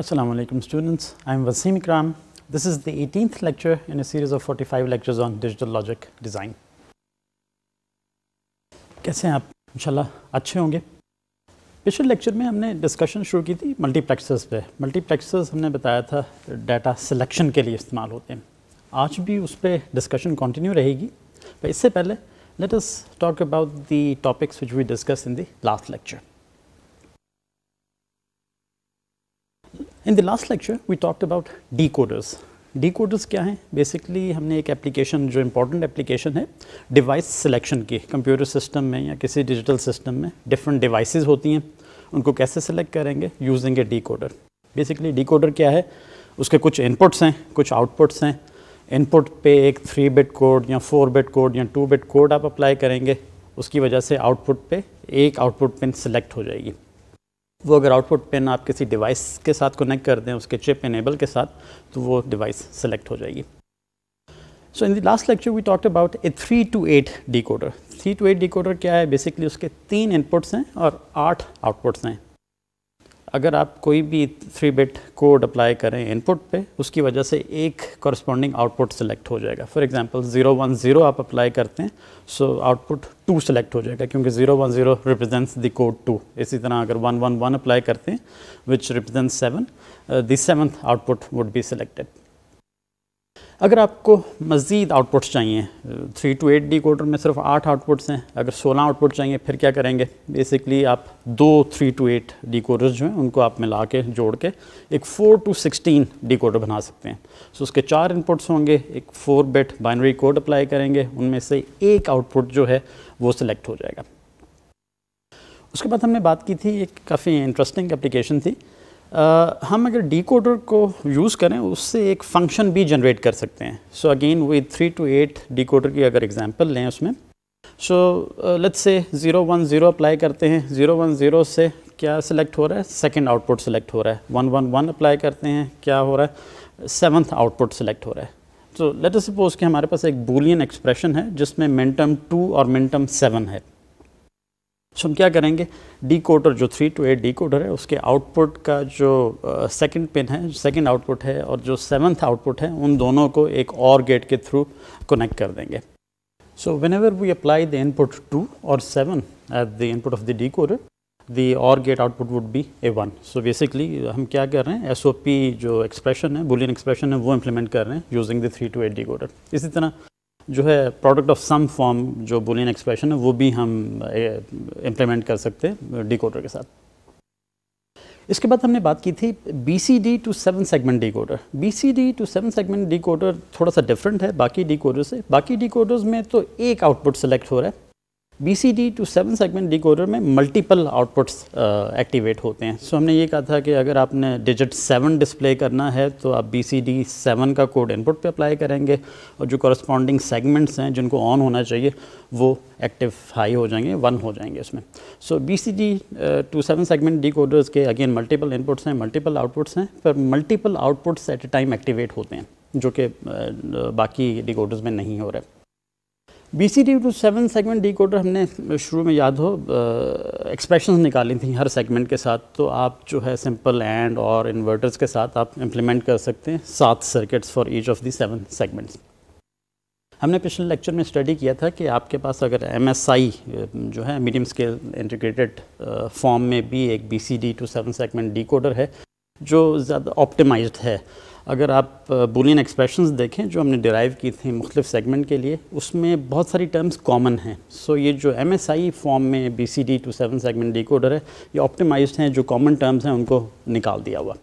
Assalamu alaikum students, I am Wasim Ikram. This is the 18th lecture in a series of 45 lectures on digital logic design. कैसे हैं आप इंशाल्लाह अच्छे होंगे पिछले लेक्चर में हमने डिस्कशन शुरू की थी मल्टीप्लेक्सर्स पे मल्टीप्लेक्सर्स हमने बताया था डाटा सिलेक्शन के लिए इस्तेमाल होते हैं आज भी उस पर डिस्कशन कंटिन्यू रहेगी पर इससे पहले let us talk about the topics which we discuss in the last lecture in the last lecture we talked about decoders decoders क्या हैं बेसिकली हमने एक एप्लीकेशन जो इंपॉर्टेंट एप्लीकेशन है डिवाइस सिलेक्शन की कंप्यूटर सिस्टम में या किसी डिजिटल सिस्टम में डिफरेंट डिवाइस होती हैं उनको कैसे सिलेक्ट करेंगे using a decoder basically decoder क्या है उसके कुछ इनपुट्स हैं कुछ आउटपुट्स हैं इनपुट पे एक थ्री बिट कोड या फोर बिट कोड या टू बिट कोड आप अप्लाई करेंगे उसकी वजह से आउटपुट पे एक आउटपुट पिन सेलेक्ट हो जाएगी वो अगर आउटपुट पिन आप किसी डिवाइस के साथ कनेक्ट कर दें उसके चिप इनेबल के साथ तो वो डिवाइस सेलेक्ट हो जाएगी so in the last lecture we talked about a three to eight decoder three to eight decoder क्या है बेसिकली उसके तीन इनपुट्स हैं और आठ आउटपुट्स हैं अगर आप कोई भी थ्री बिट कोड अप्लाई करें इनपुट पे उसकी वजह से एक कॉरस्पॉन्डिंग आउटपुट सेलेक्ट हो जाएगा for example zero one zero आप अप्लाई करते हैं सो आउटपुट टू सेलेक्ट हो जाएगा क्योंकि zero one zero represents the code two इसी तरह अगर वन वन वन अप्लाई करते हैं which represent seven the seventh output would be selected अगर आपको मज़ीद आउटपुट्स चाहिए three to eight decoder में सिर्फ आठ आउटपुट्स हैं अगर सोलह आउटपुट चाहिए फिर क्या करेंगे बेसिकली आप दो three to eight decoder जो हैं उनको आप मिला के जोड़ के एक four to sixteen decoder बना सकते हैं सो उसके चार इनपुट्स होंगे एक four bit binary code apply करेंगे उनमें से एक आउटपुट जो है वो सिलेक्ट हो जाएगा उसके बाद हमने बात की थी एक काफ़ी इंटरेस्टिंग एप्लीकेशन थी हम अगर डिकोडर को यूज़ करें उससे एक फंक्शन भी जनरेट कर सकते हैं सो अगेन वे थ्री टू एट डिकोडर की अगर एग्जांपल लें उसमें so let's say zero one zero apply करते हैं ज़ीरो वन ज़ीरो से क्या सिलेक्ट हो रहा है सेकंड आउटपुट सिलेक्ट हो रहा है वन वन वन अप्लाई करते हैं क्या हो रहा है सेवन्थ आउटपुट सिलेक्ट हो रहा है तो लेट सपोज कि हमारे पास एक बोलियन एक्सप्रेशन है जिसमें मिनटम टू और मिनटम सेवन है सो तो हम क्या करेंगे डी जो three to eight decoder है उसके आउटपुट का जो सेकंड uh, पिन है सेकंड आउटपुट है और जो सेवन्थ आउटपुट है उन दोनों को एक और गेट के थ्रू कनेक्ट कर देंगे so whenever we apply the input two और seven at the input of the the the OR gate output would be A one so basically हम क्या कर रहे हैं एस ओ पी जो एक्सप्रेशन है बुलियन एक्सप्रेशन है वो इम्प्लीमेंट कर रहे हैं using the three to eight decoder इसी तरह जो है प्रोडक्ट ऑफ सम फॉर्म जो बुलियन एक्सप्रेशन है वो भी हम इम्प्लीमेंट कर सकते हैं डिकोडर के साथ इसके बाद हमने बात की थी B C D to seven segment decoder B C D to seven segment decoder थोड़ा सा डिफरेंट है बाकी डिकोडर से बाकी डिकोडर्स में तो एक आउटपुट सेलेक्ट हो रहा है B C D to seven segment decoder में मल्टीपल आउटपुट्स एक्टिवेट होते हैं सो so, हमने ये कहा था कि अगर आपने डिजिट सेवन डिस्प्ले करना है तो आप बी सी डी सेवन का कोड इनपुट पे अप्लाई करेंगे और जो कॉरस्पॉन्डिंग सेगमेंट्स हैं जिनको ऑन होना चाहिए वो एक्टिव हाई हो जाएंगे वन हो जाएंगे उसमें so B C D to seven segment decoders के अगेन मल्टीपल इनपुट्स हैं मल्टीपल आउटपुट्स हैं पर multiple outputs at a time activate होते हैं जो कि uh, बाकी डिकोडर्स में नहीं हो रहा है B C D to seven segment decoder हमने शुरू में याद हो एक्सप्रेशन निकाली थी हर सेगमेंट के साथ तो आप जो है सिंपल एंड और इन्वर्टर्स के साथ आप इम्प्लीमेंट कर सकते हैं सात circuits for each of the seven segments हमने पिछले लेक्चर में स्टडी किया था कि आपके पास अगर एम जो है मीडियम स्केल इंटीग्रेटेड फॉर्म में भी एक B C D to seven segment decoder है जो ज़्यादा ऑप्टिमाइज है अगर आप बुलियन एक्सप्रेशंस देखें जो हमने डिराइव की थी मुख्तफ सेगमेंट के लिए उसमें बहुत सारी टर्म्स कॉमन हैं सो ये जो एम एस आई फॉर्म में B C D to seven segment decoder है ये ऑप्टिमाइज हैं जो कॉमन टर्म्स हैं उनको निकाल दिया हुआ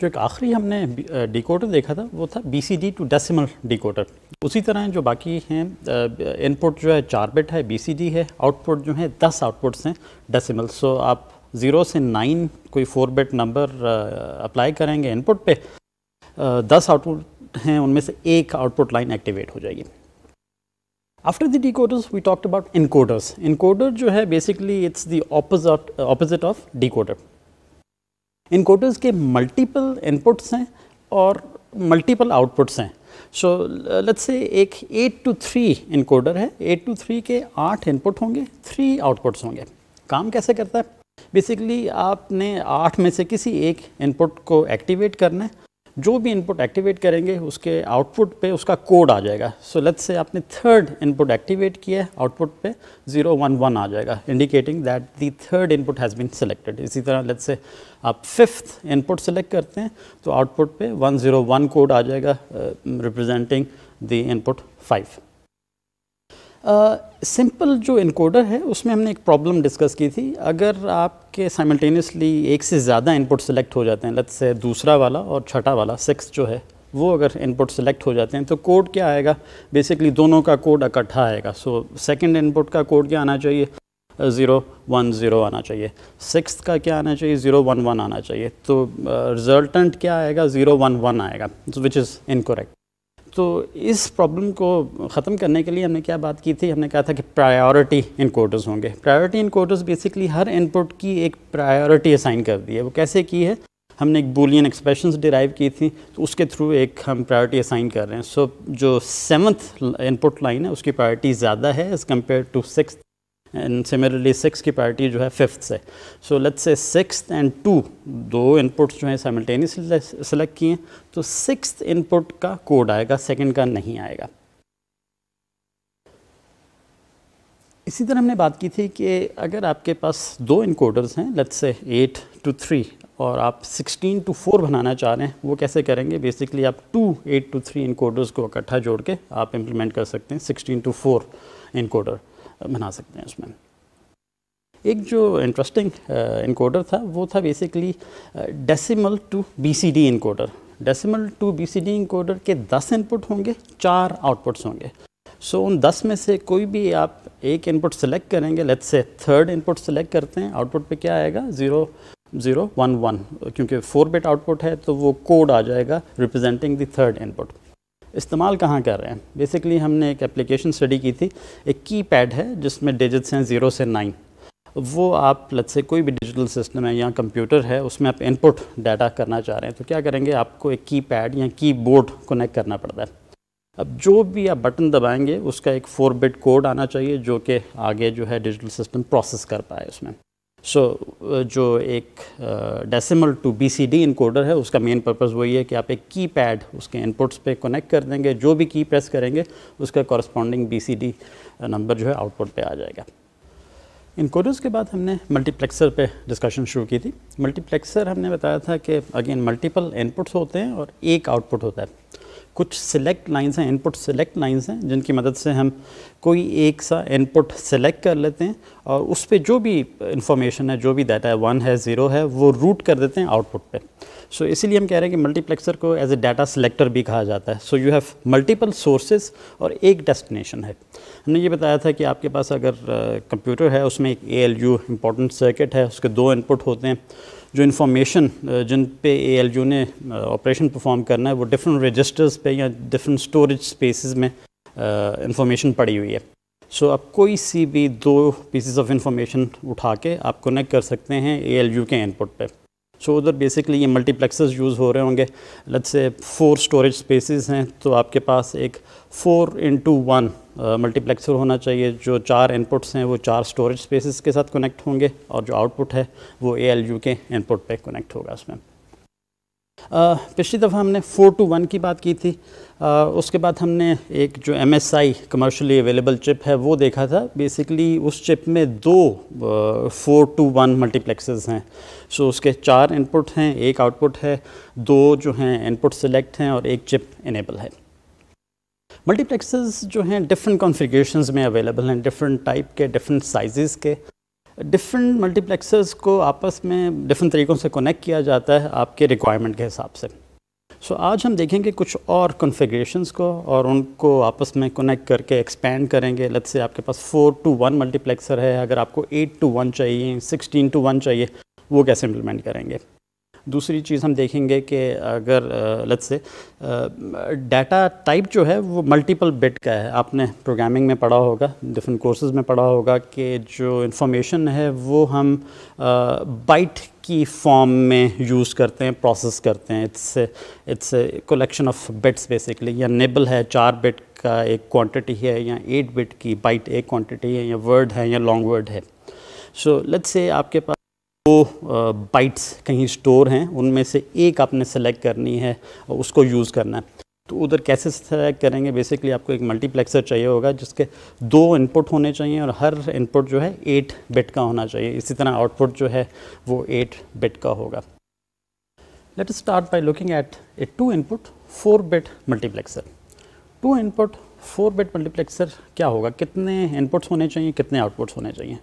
जो एक आखिरी हमने डिकोडर देखा था वो था B C D to decimal decoder उसी तरह जो बाकी हैं इनपुट जो है चार बिट है बी सी डी है आउटपुट जो है दस आउटपुट्स हैं डेसिमल सो आप ज़ीरो से नाइन कोई फोर बेट नंबर अप्लाई करेंगे इनपुट पे दस आउटपुट हैं उनमें से एक आउटपुट लाइन एक्टिवेट हो जाएगी after the decoders we talked about encoders encoder जो है basically it's the opposite opposite of decoder encoders के मल्टीपल इनपुट्स हैं और मल्टीपल आउटपुट्स हैं सो लेट्स से एक एट टू थ्री इनकोडर है एट टू थ्री के आठ इनपुट होंगे थ्री आउटपुट्स होंगे काम कैसे करता है बेसिकली आपने आठ में से किसी एक इनपुट को एक्टिवेट करना है जो भी इनपुट एक्टिवेट करेंगे उसके आउटपुट पे उसका कोड आ जाएगा सो लेट्स से आपने थर्ड इनपुट एक्टिवेट किया है आउटपुट पे 011 आ जाएगा indicating that the third input has been selected इसी तरह लेट्स से आप फिफ्थ इनपुट सेलेक्ट करते हैं तो आउटपुट पे 101 कोड आ जाएगा representing the input five simple जो इनकोडर है उसमें हमने एक प्रॉब्लम डिस्कस की थी अगर आपके साइमल्टेनियसली एक से ज़्यादा इनपुट सेलेक्ट हो जाते हैं लत से दूसरा वाला और छठा वाला सिक्स जो है वो अगर इनपुट सेलेक्ट हो जाते हैं तो कोड क्या आएगा बेसिकली दोनों का कोड इकट्ठा आएगा सो सेकंड इनपुट का कोड क्या आना चाहिए ज़ीरो वन ज़ीरो आना चाहिए सिक्स का क्या आना चाहिए ज़ीरो वन वन आना चाहिए तो रिजल्टेंट uh, क्या आएगा ज़ीरो वन वन आएगा विच इज़ इनकोरेक्ट तो इस प्रॉब्लम को ख़त्म करने के लिए हमने क्या बात की थी हमने कहा था कि प्रायोरिटी कोटर्स होंगे प्रायोरिटी कोटर्स बेसिकली हर इनपुट की एक प्रायोरिटी असाइन कर दी है वो कैसे की है हमने एक बुलियन एक्सप्रेशंस डिराइव की थी तो उसके थ्रू एक हम प्रायोरिटी असाइन कर रहे हैं सो so, जो सेवन्थ इनपुट लाइन है उसकी प्रायोरिटी ज़्यादा है as compared to six and similarly six की पार्टी जो है फिफ्थ से so let's say six and two दो इनपुट्स जो हैं साइमल्टेनियसली सेलेक्ट किए तो सिक्स इनपुट का कोड आएगा सेकेंड का नहीं आएगा इसी तरह हमने बात की थी कि अगर आपके पास दो इनकोडर्स हैं let's say eight to three और आप सिक्सटीन टू फोर बनाना चाह रहे हैं वो कैसे करेंगे बेसिकली आप two eight to three encoders को इकट्ठा जोड़ के आप इम्प्लीमेंट कर सकते हैं सिक्सटीन टू फोर इनकोडर बना सकते हैं उसमें एक जो इंटरेस्टिंग इनकोडर uh, था वो था basically decimal to BCD encoder decimal to BCD encoder के 10 इनपुट होंगे चार आउटपुट्स होंगे सो so, उन 10 में से कोई भी आप एक इनपुट सेलेक्ट करेंगे let's say third input select करते हैं आउटपुट पे क्या आएगा ज़ीरो ज़ीरो वन वन क्योंकि फोर बिट आउटपुट है तो वो कोड आ जाएगा रिप्रेजेंटिंग द थर्ड इनपुट इस्तेमाल कहाँ कर रहे हैं बेसिकली हमने एक एप्लीकेशन स्टडी की थी एक की पैड है जिसमें डिजिट्स हैं ज़ीरो से नाइन वो आप लत से कोई भी डिजिटल सिस्टम है या कंप्यूटर है उसमें आप इनपुट डाटा करना चाह रहे हैं तो क्या करेंगे आपको एक की पैड या की बोर्ड कनेक्ट करना पड़ता है अब जो भी आप बटन दबाएंगे उसका एक फोर बिट कोड आना चाहिए जो कि आगे जो है डिजिटल सिस्टम प्रोसेस कर पाए उसमें सो so, uh, जो एक डेसिमल टू बीसीडी इनकोडर है उसका मेन पर्पस वही है कि आप एक की पैड उसके इनपुट्स पे कनेक्ट कर देंगे जो भी की प्रेस करेंगे उसका कॉरस्पॉन्डिंग बीसीडी नंबर जो है आउटपुट पे आ जाएगा इनकोडर्स के बाद हमने मल्टीप्लेक्सर पे डिस्कशन शुरू की थी मल्टीप्लेक्सर हमने बताया था कि अगेन मल्टीपल इनपुट्स होते हैं और एक आउटपुट होता है कुछ सिलेक्ट लाइन्स हैं इनपुट सिलेक्ट लाइन्स हैं जिनकी मदद से हम कोई एक सा इनपुट सेलेक्ट कर लेते हैं और उस पर जो भी इंफॉर्मेशन है जो भी डाटा है वन है ज़ीरो है वो रूट कर देते हैं आउटपुट पे सो so, इसीलिए हम कह रहे हैं कि मल्टीप्लेक्सर को एज ए डाटा सेलेक्टर भी कहा जाता है so you have multiple sources और एक डेस्टिनेशन है हमने ये बताया था कि आपके पास अगर कंप्यूटर uh, है उसमें एक A L U important circuit है उसके दो इनपुट होते हैं जो इन्फॉर्मेशन uh, जिन पे एएलयू ने ऑपरेशन uh, परफॉर्म करना है वो डिफरेंट रजिस्टर्स पे या डिफरेंट स्टोरेज स्पेसेस में इंफॉर्मेशन uh, पड़ी हुई है सो so, आप कोई सी भी दो पीसेस ऑफ इंफॉर्मेशन उठा के आप कनेक्ट कर सकते हैं यू के इनपुट पे सो उधर बेसिकली ये मल्टीप्लेक्सेस यूज़ हो रहे होंगे लेट्स से फोर स्टोरेज स्पेसेस हैं तो आपके पास एक फ़ोर इंटू वन मल्टीप्लेक्सर होना चाहिए जो चार इनपुट्स हैं वो चार स्टोरेज स्पेसेस के साथ कनेक्ट होंगे और जो आउटपुट है वो ए के इनपुट पे कनेक्ट होगा उसमें पिछली दफ़ा हमने फ़ोर टू वन की बात की थी आ, उसके बाद हमने एक जो M S I commercially available chip है वो देखा था बेसिकली उस चिप में दो फ़ोर टू वन मल्टीप्लेक्सेस हैं सो उसके चार इनपुट हैं एक आउटपुट है दो जो हैं इनपुट सेलेक्ट हैं और एक चिप इनेबल है मल्टीप्लेक्सेस जो हैं डिफरेंट कॉन्फ़िगरेशंस में अवेलेबल हैं डिफरेंट टाइप के डिफरेंट साइज़ के डिफरेंट मल्टीप्लेक्सर्स को आपस में डिफरेंट तरीक़ों से कनेक्ट किया जाता है आपके रिक्वायरमेंट के हिसाब से सो so, आज हम देखेंगे कुछ और कॉन्फ़िगरेशंस को और उनको आपस में कनेक्ट करके एक्सपेंड करेंगे लत से आपके पास फोर टू वन मल्टीप्लेक्सर है अगर आपको एट टू वन चाहिए सिक्सटीन टू वन चाहिए वो कैसे इम्प्लीमेंट करेंगे दूसरी चीज़ हम देखेंगे कि अगर लत से डाटा टाइप जो है वो मल्टीपल बिट का है आपने प्रोग्रामिंग में पढ़ा होगा डिफरेंट कोर्सेज में पढ़ा होगा कि जो इन्फॉर्मेशन है वो हम बाइट की फॉर्म में यूज़ करते हैं प्रोसेस करते हैं it's it's collection of bits basically या नेबल है चार बिट का एक क्वांटिटी है या एट बिट की बाइट एक क्वांटिटी है या वर्ड है या लॉन्ग वर्ड है सो लत से आपके पास जो बाइट्स कहीं स्टोर हैं उनमें से एक आपने सेलेक्ट करनी है और उसको यूज़ करना है तो उधर कैसे सेलेक्ट करेंगे बेसिकली आपको एक मल्टीप्लेक्सर चाहिए होगा जिसके दो इनपुट होने चाहिए और हर इनपुट जो है एट बिट का होना चाहिए इसी तरह आउटपुट जो है वो एट बिट का होगा let start by looking at a two input four bit multiplexer two input four bit multiplexer क्या होगा कितने इनपुट्स होने चाहिए कितने आउटपुट्स होने चाहिए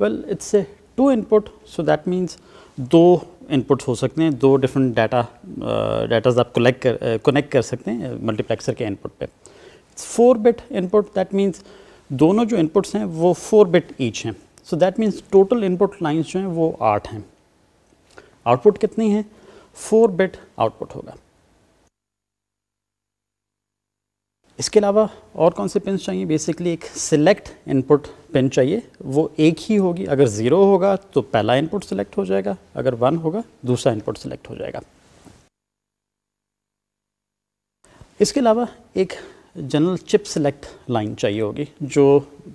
well it's a two input so that means दो इनपुट्स हो सकते हैं दो डिफरेंट डाटा डाटाज आप कलेक्ट कर कनेक्ट uh, कर सकते हैं मल्टीप्लेक्सर uh, के इनपुट पे four bit input that means दोनों जो इनपुट्स हैं वो फोर बिट ईच हैं so that means total input lines जो हैं वो आठ हैं आउटपुट कितनी है फोर बिट आउटपुट होगा इसके अलावा और कौन से पिन चाहिए बेसिकली एक सिलेक्ट इनपुट पिन चाहिए वो एक ही होगी अगर ज़ीरो होगा तो पहला इनपुट सिलेक्ट हो जाएगा अगर वन होगा दूसरा इनपुट सिलेक्ट हो जाएगा इसके अलावा एक जनरल चिप सिलेक्ट लाइन चाहिए होगी जो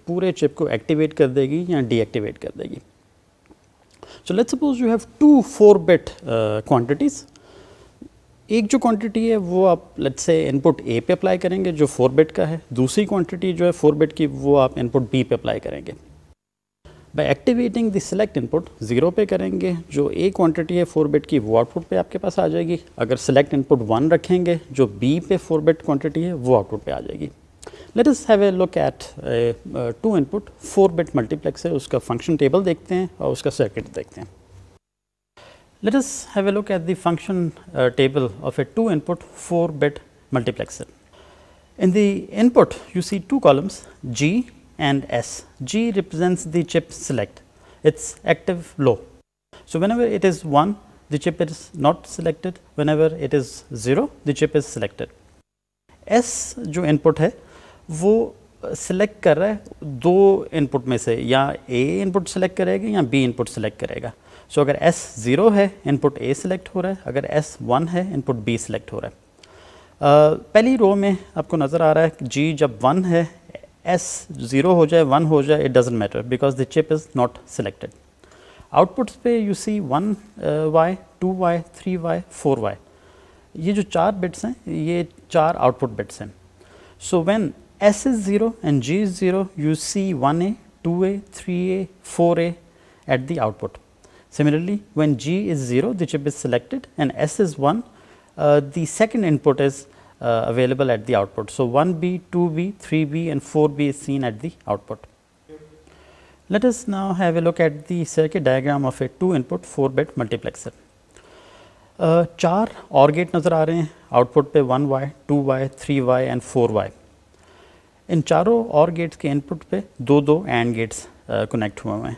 पूरे चिप को एक्टिवेट कर देगी या डीएक्टिवेट कर देगी so let's suppose you have two four bit quantities एक जो क्वांटिटी है वो आप लेट्स से इनपुट ए पे अप्लाई करेंगे जो फोर बिट का है दूसरी क्वांटिटी जो है फोर बिट की वो आप इनपुट बी पे अप्लाई करेंगे by activating the select input zero पे करेंगे जो ए क्वांटिटी है फोर बिट की वो आउटपुट पे आपके पास आ जाएगी अगर सिलेक्ट इनपुट वन रखेंगे जो बी पे फोर बिट क्वांटिटी है वो आउटपुट पे आ जाएगी let us have a look at two input four bit multiplex है उसका फंक्शन टेबल देखते हैं और उसका सर्किट देखते हैं Let us have a look at the function uh, table of a 2 input 4 bit multiplexer. In the input you see two columns G and S. G represents the chip select, it is active low. So, whenever it is 1 the chip is not selected, whenever it is 0 the chip is selected. S जो input है वो uh, select कर रहा है दो input में से या A input select करेगा B input select करेगा सो so, अगर S ज़ीरो है इनपुट A सिलेक्ट हो रहा है अगर S वन है इनपुट B सेलेक्ट हो रहा है uh, पहली रो में आपको नज़र आ रहा है कि G जब वन है S ज़ीरो हो जाए वन हो जाए it doesn't matter because the chip is not selected outputs पे you see one Y two Y three Y four Y ये जो चार बिट्स हैं ये चार आउटपुट बिट्स हैं so when G is zero you see one A two A three A four A at the output Similarly, when G is 0 the chip is selected and S is 1 uh, the second input is uh, available at the output. So, 1B, 2B, 3B and 4B is seen at the output. Let us now have a look at the circuit diagram of a 2 input 4 bit multiplexer. चार uh, OR gate नज़र आ रह the हैं one पे 1y, 2y, y and and 4y। In charo OR gates के input पे दो दो AND गेट्स कनेक्ट हुए हुए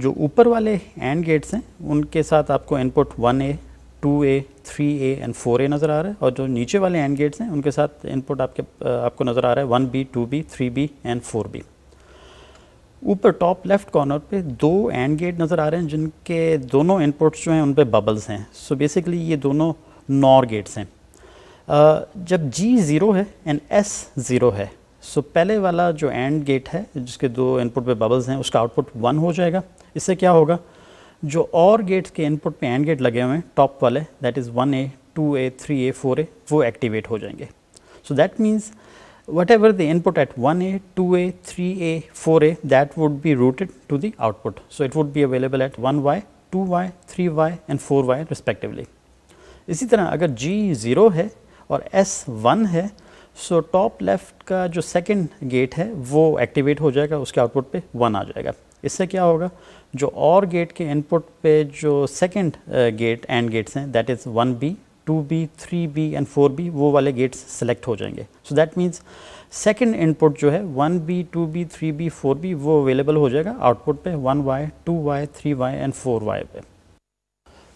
जो ऊपर वाले एंड गेट्स हैं उनके साथ आपको input 1A, 2A, 3A and 4A नज़र आ रहा है और जो नीचे वाले एंड गेट्स हैं उनके साथ इनपुट आपके आपको नज़र आ रहा है 1B, 2B, 3B and 4B ऊपर टॉप लेफ्ट कॉर्नर पे दो एंड गेट नज़र आ रहे हैं जिनके दोनों इनपुट्स जो हैं उन पर बबल्स हैं सो so बेसिकली ये दोनों नॉर गेट्स हैं uh, जब जी ज़ीरो है एंड एस ज़ीरो है सो so पहले वाला जो एंड गेट है जिसके दो इनपुट पे बबल्स हैं उसका आउटपुट वन हो जाएगा इससे क्या होगा जो और गेट्स के इनपुट पे एंड गेट लगे हुए हैं टॉप वाले that is one A two A three A four A वो एक्टिवेट हो जाएंगे so that means whatever the input at one A two A three A four A that would be routed to the output so it would be available at one Y two Y three Y and four Y respectively इसी तरह अगर जी zero है और S one है so top left का जो second gate है वो एक्टिवेट हो जाएगा उसके आउटपुट पे वन आ जाएगा इससे क्या होगा जो और गेट के इनपुट पे जो सेकंड गेट एंड गेट्स हैं that is one B two B three B and four B वो वाले गेट्स सेलेक्ट हो जाएंगे so that means second input जो है one B two B three B four B वो अवेलेबल हो जाएगा आउटपुट पे one Y two Y three Y and four Y पे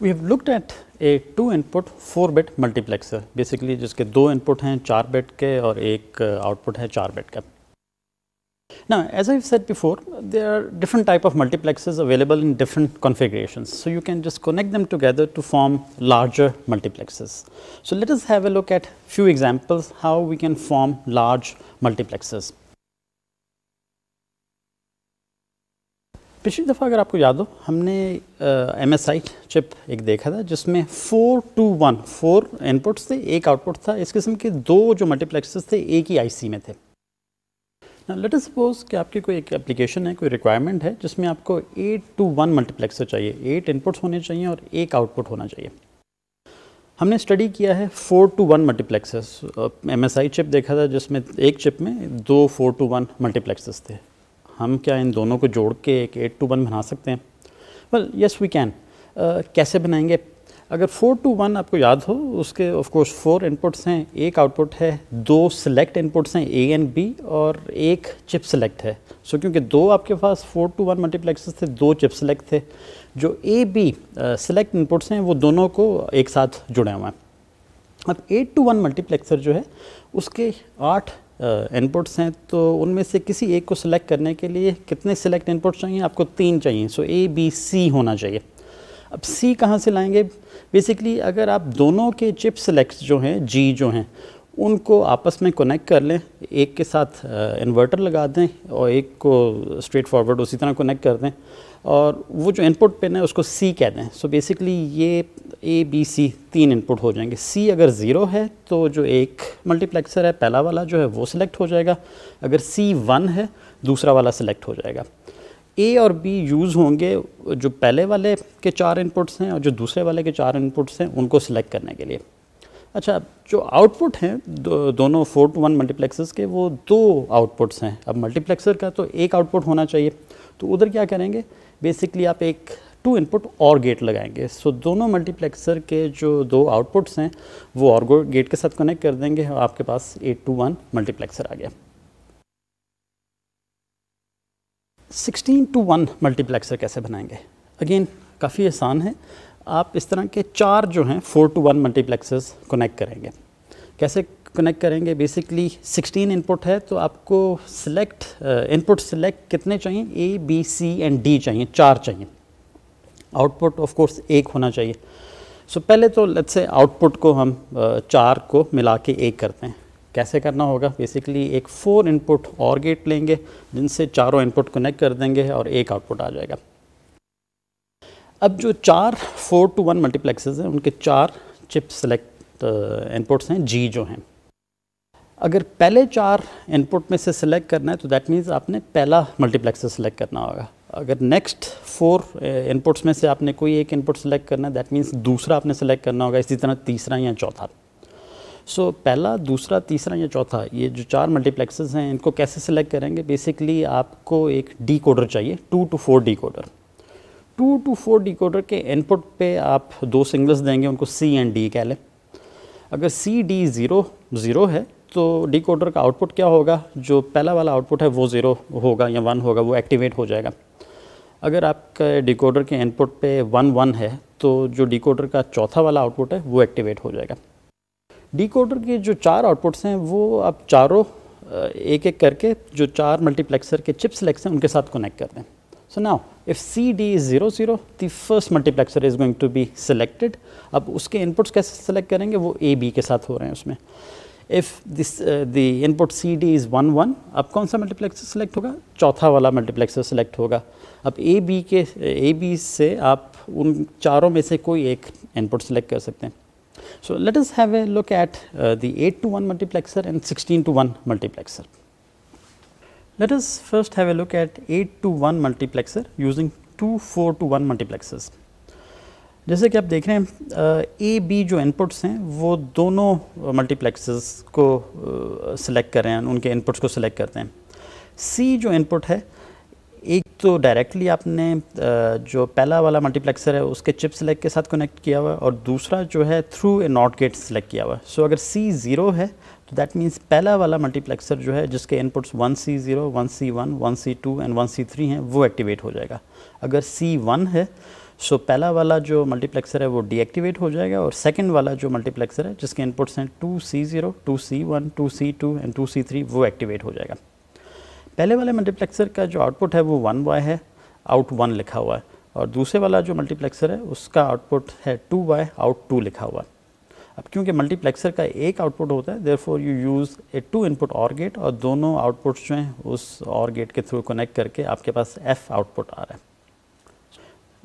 we have looked at a two input four bit multiplexer basically जिसके दो input हैं चार bit के और एक आउटपुट uh, है चार बिट का Now, as I've said before, there are different type of multiplexes available in different configurations. So, you can just connect them together to form larger multiplexes. So, let us have a look at few examples how we can form large multiplexes. पिछली दफ़ा अगर आपको याद हो हमने M S I chip एक देखा था जिसमें four to one four inputs थे एक आउटपुट था इस किस्म के दो जो मल्टीप्लेक्सेस थे एक ही आईसी में थे लेट अस सपोज कि आपकी कोई एक एप्लीकेशन है कोई रिक्वायरमेंट है जिसमें आपको एट टू वन मल्टीप्लेक्सर चाहिए एट इनपुट्स होने चाहिए और एक आउटपुट होना चाहिए हमने स्टडी किया है four to one multiplexers M S I chip देखा था जिसमें एक चिप में दो फोर टू वन मल्टीप्लेक्सर्स थे हम क्या इन दोनों को जोड़ के एक एट टू वन बना सकते हैं वेल यस वी कैन कैसे बनाएंगे अगर फोर टू वन आपको याद हो उसके ऑफ कोर्स फोर इनपुट्स हैं एक आउटपुट है दो सिलेक्ट इनपुट्स हैं ए एंड बी और एक चिप सेलेक्ट है सो so, क्योंकि दो आपके पास फोर टू वन मल्टीप्लेक्सेस थे दो चिप सेलेक्ट थे जो ए बी सिलेक्ट इनपुट्स हैं वो दोनों को एक साथ जुड़े हुए हैं अब एट टू वन मल्टीप्लेक्सर जो है उसके आठ इनपुट्स हैं तो उनमें से किसी एक को सिलेक्ट करने के लिए कितने सिलेक्ट इनपुट्स चाहिए आपको तीन चाहिए सो ए बी सी होना चाहिए अब सी कहाँ से लाएंगे बेसिकली अगर आप दोनों के चिप सेलेक्ट जो हैं जी जो हैं उनको आपस में कनेक्ट कर लें एक के साथ इन्वर्टर uh, लगा दें और एक को स्ट्रेट फॉरवर्ड उसी तरह कनेक्ट कर दें और वो जो इनपुट पिन है उसको सी कह दें सो बेसिकली ये ए बी सी तीन इनपुट हो जाएंगे सी अगर ज़ीरो है तो जो एक मल्टीप्लेक्सर है पहला वाला जो है वो सिलेक्ट हो जाएगा अगर सी वन है दूसरा वाला सिलेक्ट हो जाएगा ए और बी यूज़ होंगे जो पहले वाले के चार इनपुट्स हैं और जो दूसरे वाले के चार इनपुट्स हैं उनको सिलेक्ट करने के लिए अच्छा जो आउटपुट हैं दो, दोनों फोर टू वन मल्टीप्लेक्सेस के वो दो आउटपुट्स हैं अब मल्टीप्लेक्सर का तो एक आउटपुट होना चाहिए तो उधर क्या करेंगे बेसिकली आप एक टू इनपुट और गेट लगाएंगे सो so, दोनों मल्टीप्लेक्सर के जो दो आउटपुट्स हैं वो और गेट के साथ कनेक्ट कर देंगे आपके पास एट टू वन मल्टीप्लेक्सर आ गया सिक्सटीन टू वन मल्टीप्लेक्सर कैसे बनाएंगे अगेन काफ़ी आसान है आप इस तरह के चार जो हैं four to one multiplexers connect करेंगे कैसे कनेक्ट करेंगे बेसिकली 16 इनपुट है तो आपको सिलेक्ट इनपुट सिलेक्ट कितने चाहिए A B C and D चाहिए चार चाहिए आउटपुट ऑफ कोर्स एक होना चाहिए सो so, पहले तो लेट्स से आउटपुट को हम uh, चार को मिला के एक करते हैं कैसे करना होगा बेसिकली एक फोर इनपुट और गेट लेंगे जिनसे चारों इनपुट कनेक्ट कर देंगे और एक आउटपुट आ जाएगा अब जो चार फोर टू वन मल्टीप्लेक्सेज हैं उनके चार चिप सेलेक्ट इनपुट्स हैं जी जो हैं अगर पहले चार इनपुट में से सिलेक्ट करना है तो दैट मीन्स आपने पहला मल्टीप्लेक्सर सेलेक्ट करना होगा अगर नेक्स्ट फोर इनपुट्स में से आपने कोई एक इनपुट सेलेक्ट करना है दैट मीन्स दूसरा आपने सेलेक्ट करना होगा इसी तरह तीसरा या चौथा सो so, पहला दूसरा तीसरा या चौथा ये जो चार मल्टीप्लेक्सेस हैं इनको कैसे सिलेक्ट करेंगे बेसिकली आपको एक डी कोडर चाहिए two to four decoder two to four decoder के इनपुट पे आप दो सिंगल्स देंगे उनको सी एंड डी कह लें अगर सी डी ज़ीरो ज़ीरो है तो डी कोडर का आउटपुट क्या होगा जो पहला वाला आउटपुट है वो ज़ीरो होगा या वन होगा वो एक्टिवेट हो जाएगा अगर आपका डिकोडर के इनपुट पे वन वन है तो जो डिकोडर का चौथा वाला आउटपुट है वो एक्टिवेट हो जाएगा डी कोडर के जो चार आउटपुट्स हैं वो आप चारों एक एक करके जो चार मल्टीप्लेक्सर के चिप सेलेक्ट हैं उनके साथ कनेक्ट करते हैं so now if C D is zero zero the first multiplexer is going to be selected अब उसके इनपुट्स कैसे सेलेक्ट करेंगे वो ए बी के साथ हो रहे हैं उसमें if this the input C D is one one अब कौन सा मल्टीप्लेक्सर सेलेक्ट होगा चौथा वाला मल्टीप्लेक्सर सेलेक्ट होगा अब ए बी के ए बी से आप उन चारों में से कोई एक इनपुट सेलेक्ट कर सकते हैं So, let us have a look at uh, the 8 to 1 multiplexer and 16 to 1 multiplexer. Let us first have a look at 8 to 1 multiplexer using 2 4 to 1 multiplexers. जैसे कि आप देख रहे हैं ए बी जो इनपुट्स हैं वो दोनों मल्टीप्लेक्सेस को सिलेक्ट कर रहे हैं उनके इनपुट्स को सिलेक्ट करते हैं सी जो इनपुट है uh, एक तो डायरेक्टली आपने जो पहला वाला मल्टीप्लेक्सर है उसके चिप सेलेक्ट के साथ कनेक्ट किया हुआ है और दूसरा जो है through a not gate select किया हुआ है सो अगर सी ज़ीरो है तो दैट मीन्स पहला वाला मल्टीप्लेक्सर जो है जिसके inputs one C zero one C one one C two and one C three हैं वो एक्टिवेट हो जाएगा अगर सी वन है सो so, पहला वाला जो मल्टीप्लेक्सर है वो डीएक्टिवेट हो जाएगा और सेकंड वाला जो मल्टीप्लेक्सर है जिसके इनपुट्स हैं two C zero two C one two C two and two C three वो एक्टिवेट हो जाएगा पहले वाले मल्टीप्लेक्सर का जो आउटपुट है वो वन वाई है आउट वन लिखा हुआ है और दूसरे वाला जो मल्टीप्लेक्सर है उसका आउटपुट है टू वाई आउट टू लिखा हुआ है अब क्योंकि मल्टीप्लेक्सर का एक आउटपुट होता है there four you use a two input OR gate और दोनों आउटपुट्स जो हैं उस और गेट के थ्रू कनेक्ट करके आपके पास एफ आउटपुट आ रहा है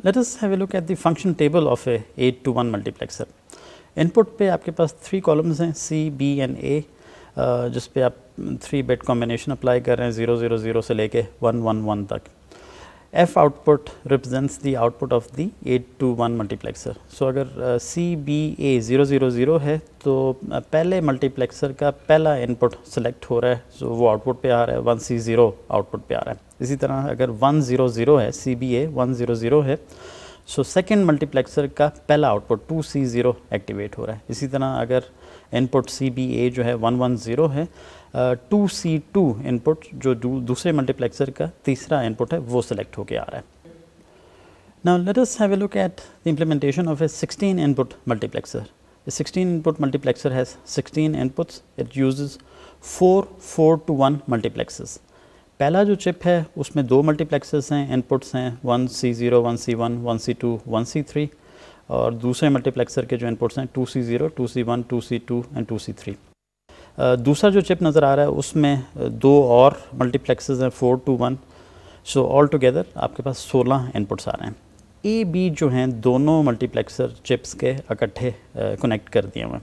let us have a look at the function table of a eight to one multiplexer input पे आपके पास थ्री कॉलम्स हैं सी बी एंड ए जिस पे आप थ्री बेड कॉम्बिनेशन अप्लाई कर रहे हैं ज़ीरो ज़ीरो ज़ीरो से लेके वन वन वन तक F output represents the output of the eight to one multiplexer so अगर C B A zero zero zero है तो पहले मल्टीप्लेक्सर का पहला इनपुट सेलेक्ट हो रहा है सो so वो आउटपुट पे आ रहा है वन सी ज़ीरो आउटपुट पे आ रहा है इसी तरह अगर वन ज़ीरो ज़ीरो है सी बी ए वन ज़ीरो ज़ीरो है सो सेकेंड मल्टीप्लेक्सर का पहला output two C zero activate हो रहा है इसी तरह अगर इनपुट सी बी ए जो है वन वन जीरो है टू सी टू इनपुट जो दूसरे मल्टीप्लेक्सर का तीसरा इनपुट है वो सिलेक्ट होके आ रहा है now let us have a look at the implementation of a sixteen input multiplexer 16 input multiplexer has 16 inputs it uses four four to one multiplexers पहला जो चिप है उसमें दो मल्टीप्लेक्सेस हैं इनपुट्स हैं one C zero one C one one C two one C three और दूसरे multiplexer के जो इनपुट्स हैं two C zero two C one two C two and two C three दूसरा जो चिप नज़र आ रहा है उसमें दो और मल्टीप्लेक्सेज हैं four to one so all together आपके पास सोलह इनपुट्स आ रहे हैं ए बी जो हैं दोनों मल्टीप्लेक्सर चिप्स के इकट्ठे कनेक्ट कर दिए हुए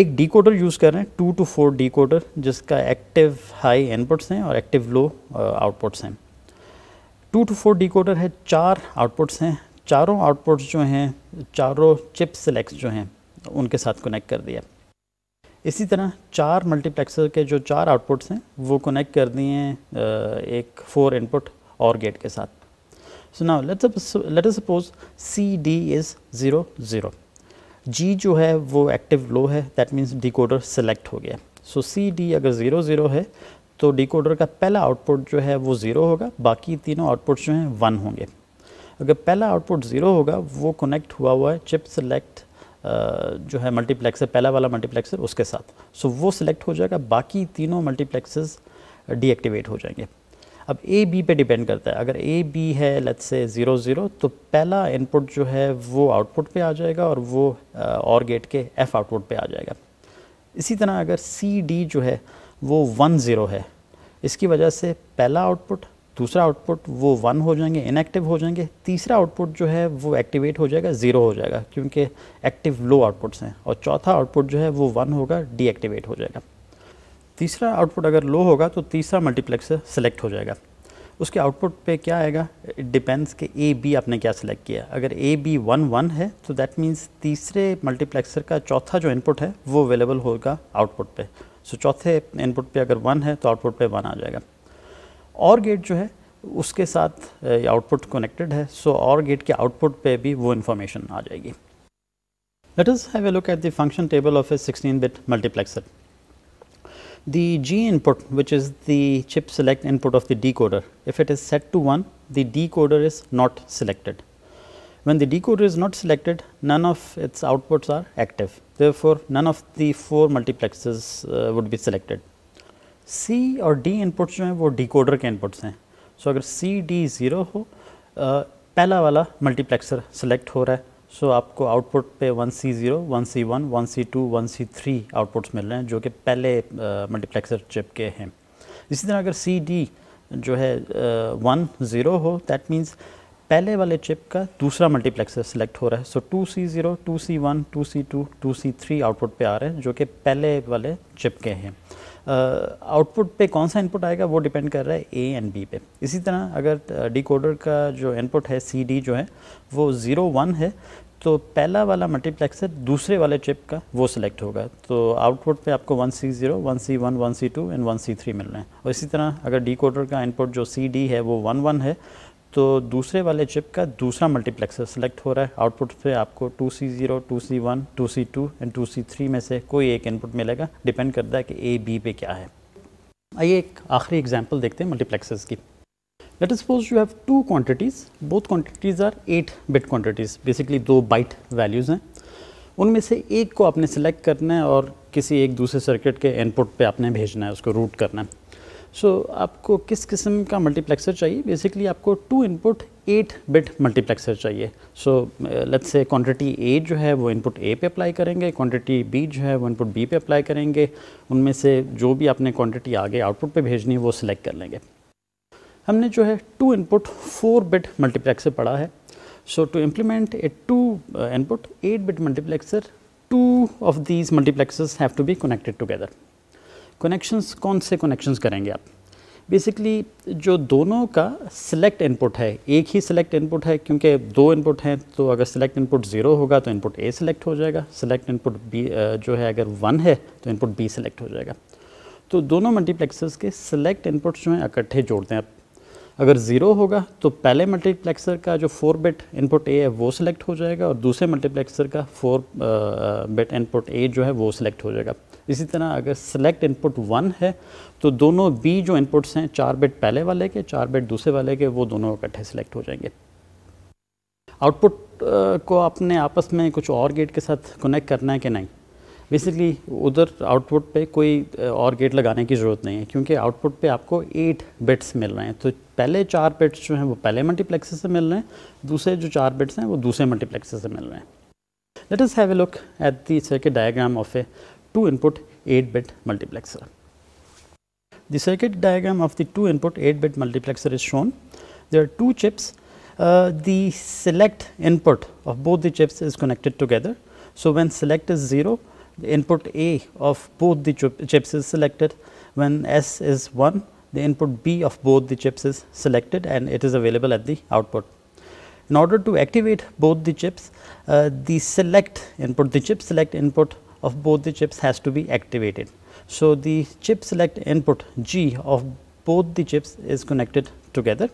एक डी कोडर यूज़ कर रहे हैं two to four decoder जिसका एक्टिव हाई इनपुट्स हैं और एक्टिव लो आउटपुट्स हैं two to four decoder है चार आउटपुट्स हैं चारों आउटपुट्स जो हैं चारों चिप सेलेक्ट्स जो हैं उनके साथ कनेक्ट कर दिया इसी तरह चार मल्टीप्लेक्सर के जो चार आउटपुट्स हैं वो कनेक्ट कर दिए हैं एक फोर इनपुट और गेट के साथ so now let's let suppose C D is zero zero G जो है वो एक्टिव लो है दैट मीन्स डिकोडर सेलेक्ट हो गया सो सी डी अगर ज़ीरो ज़ीरो है तो डिकोडर का पहला आउटपुट जो है वो ज़ीरो होगा बाकी तीनों आउटपुट जो हैं वन होंगे अगर पहला आउटपुट ज़ीरो होगा वो कनेक्ट हुआ हुआ है चिप सेलेक्ट जो है मल्टीप्लेक्सर पहला वाला मल्टीप्लेक्सर उसके साथ सो so, वो सिलेक्ट हो जाएगा बाकी तीनों मल्टीप्लेक्सेस डीएक्टिवेट हो जाएंगे अब ए बी पे डिपेंड करता है अगर ए बी है लेट्स से ज़ीरो ज़ीरो तो पहला इनपुट जो है वो आउटपुट पे आ जाएगा और वो और गेट के एफ आउटपुट पे आ जाएगा इसी तरह अगर सी डी जो है वो वन ज़ीरो है इसकी वजह से पहला आउटपुट दूसरा आउटपुट वो वन हो जाएंगे इनएक्टिव हो जाएंगे तीसरा आउटपुट जो है वो एक्टिवेट हो जाएगा ज़ीरो हो जाएगा क्योंकि एक्टिव लो आउटपुट्स हैं और चौथा आउटपुट जो है वो वन होगा डीएक्टिवेट हो जाएगा तीसरा आउटपुट अगर लो होगा तो तीसरा मल्टीप्लेक्सर सेलेक्ट हो जाएगा उसके आउटपुट पे क्या आएगा इट डिपेंड्स कि ए बी आपने क्या सेलेक्ट किया अगर ए बी वन वन है तो दैट मीन्स तीसरे मल्टीप्लेक्सर का चौथा जो इनपुट है वो अवेलेबल होगा आउटपुट पे सो so, चौथे इनपुट पे अगर वन है तो आउटपुट पे वन आ जाएगा और गेट जो है उसके साथ आउटपुट कनेक्टेड है सो और गेट के आउटपुट पे भी वो इन्फॉर्मेशन आ जाएगी let is have a look at the function table of a 16 bit multiplexer the G input which is the chip select input of the decoder if it is set to one the decoder is not selected when the decoder is not selected none of its output are active there four none of the four uh, would be selected C और D inputs जो हैं वो decoder के inputs हैं so so, अगर C D zero हो आ, पहला वाला मल्टीप्लेक्सर सेलेक्ट हो रहा है सो so, आपको आउटपुट पे one C zero one C one one C two one C three outputs मिल रहे हैं जो कि पहले मल्टीप्लेक्सर चिप के हैं इसी तरह अगर सी डी जो है वन ज़ीरो हो दैट मीन्स पहले वाले चिप का दूसरा मल्टीप्लेक्सर सेलेक्ट हो रहा है so two C zero two C one two C two two C three output पे आ रहे हैं जो कि पहले वाले चिप के हैं आउटपुट पे कौन सा इनपुट आएगा वो डिपेंड कर रहा है ए एंड बी पे इसी तरह अगर डिकोडर का जो इनपुट है सी डी जो है वो ज़ीरो वन है तो पहला वाला मल्टीप्लेक्सर दूसरे वाले चिप का वो सिलेक्ट होगा तो आउटपुट पे आपको one one one C C zero one C two and one C three मिल रहे हैं और इसी तरह अगर डी का इनपुट जो सी डी है वो वन वन है तो दूसरे वाले चिप का दूसरा मल्टीप्लेक्सर सेलेक्ट हो रहा है आउटपुट पे आपको 2C0, 2C1, 2C2 and 2C3 में से कोई एक इनपुट मिलेगा डिपेंड करता है कि ए बी पे क्या है आइए एक आखिरी एग्जांपल देखते हैं मल्टीप्लेक्सर्स की let suppose you have two quantities both quantities are eight bit quantities basically दो बाइट वैल्यूज़ हैं उनमें से एक को आपने सेलेक्ट करना है और किसी एक दूसरे सर्किट के इनपुट पर आपने भेजना है उसको रूट करना है सो so, आपको किस किस्म का मल्टीप्लेक्सर चाहिए बेसिकली आपको two input eight bit multiplexer चाहिए सो लेट्स से क्वांटिटी ए जो है वो इनपुट ए पे अप्लाई करेंगे क्वांटिटी बी जो है वो इनपुट बी पे अप्लाई करेंगे उनमें से जो भी आपने क्वांटिटी आगे आउटपुट पे भेजनी है वो सिलेक्ट कर लेंगे हमने जो है two input four bit multiplexer पढ़ा है so to implement a two input eight bit multiplexer two of these multiplexers have to be connected together connections कौन से कनेक्शंस करेंगे आप बेसिकली जो दोनों का सिलेक्ट इनपुट है एक ही सिलेक्ट इनपुट है क्योंकि दो इनपुट हैं तो अगर सिलेक्ट इनपुट ज़ीरो होगा तो इनपुट ए सिलेक्ट हो जाएगा सिलेक्ट इनपुट बी जो है अगर वन है तो इनपुट बी सिलेक्ट हो जाएगा तो दोनों मल्टीप्लेक्सर्स के सिलेक्ट इनपुट्स जो हैं इकट्ठे जोड़ते हैं आप अगर ज़ीरो होगा तो पहले मल्टीप्लेक्सर का जो फोर बिट इनपुट ए है वो सिलेक्ट हो जाएगा और दूसरे मल्टीप्लेक्सर का फोर बिट इनपुट ए जो है वो सिलेक्ट हो जाएगा इसी तरह अगर सेलेक्ट इनपुट वन है तो दोनों बी जो इनपुट्स हैं चार बिट पहले वाले के चार बिट दूसरे वाले के वो दोनों इकट्ठे सेलेक्ट हो जाएंगे आउटपुट को आपने आपस में कुछ और गेट के साथ कनेक्ट करना है कि नहीं बेसिकली उधर आउटपुट पे कोई और गेट लगाने की ज़रूरत नहीं है क्योंकि आउटपुट पे आपको एट बिट्स मिल रहे हैं तो पहले चार बिट्स जो हैं वो पहले मल्टीप्लेक्स से मिल रहे हैं दूसरे जो चार बिट्स हैं वो दूसरे मल्टीप्लेक्स से मिल रहे हैं let us have a look at the circuit diagram of a 2 input 8 bit multiplexer. The circuit diagram of the 2 input 8 bit multiplexer is shown. There are two chips, uh, the select input of both the chips is connected together. So, when select is 0, the input A of both the chips is selected, when S is 1, the input B of both the chips is selected and it is available at the output. In order to activate both the chips, uh, the select input, the chip select input of both the chips has to be activated. So, the chip select input G of both the chips is connected together.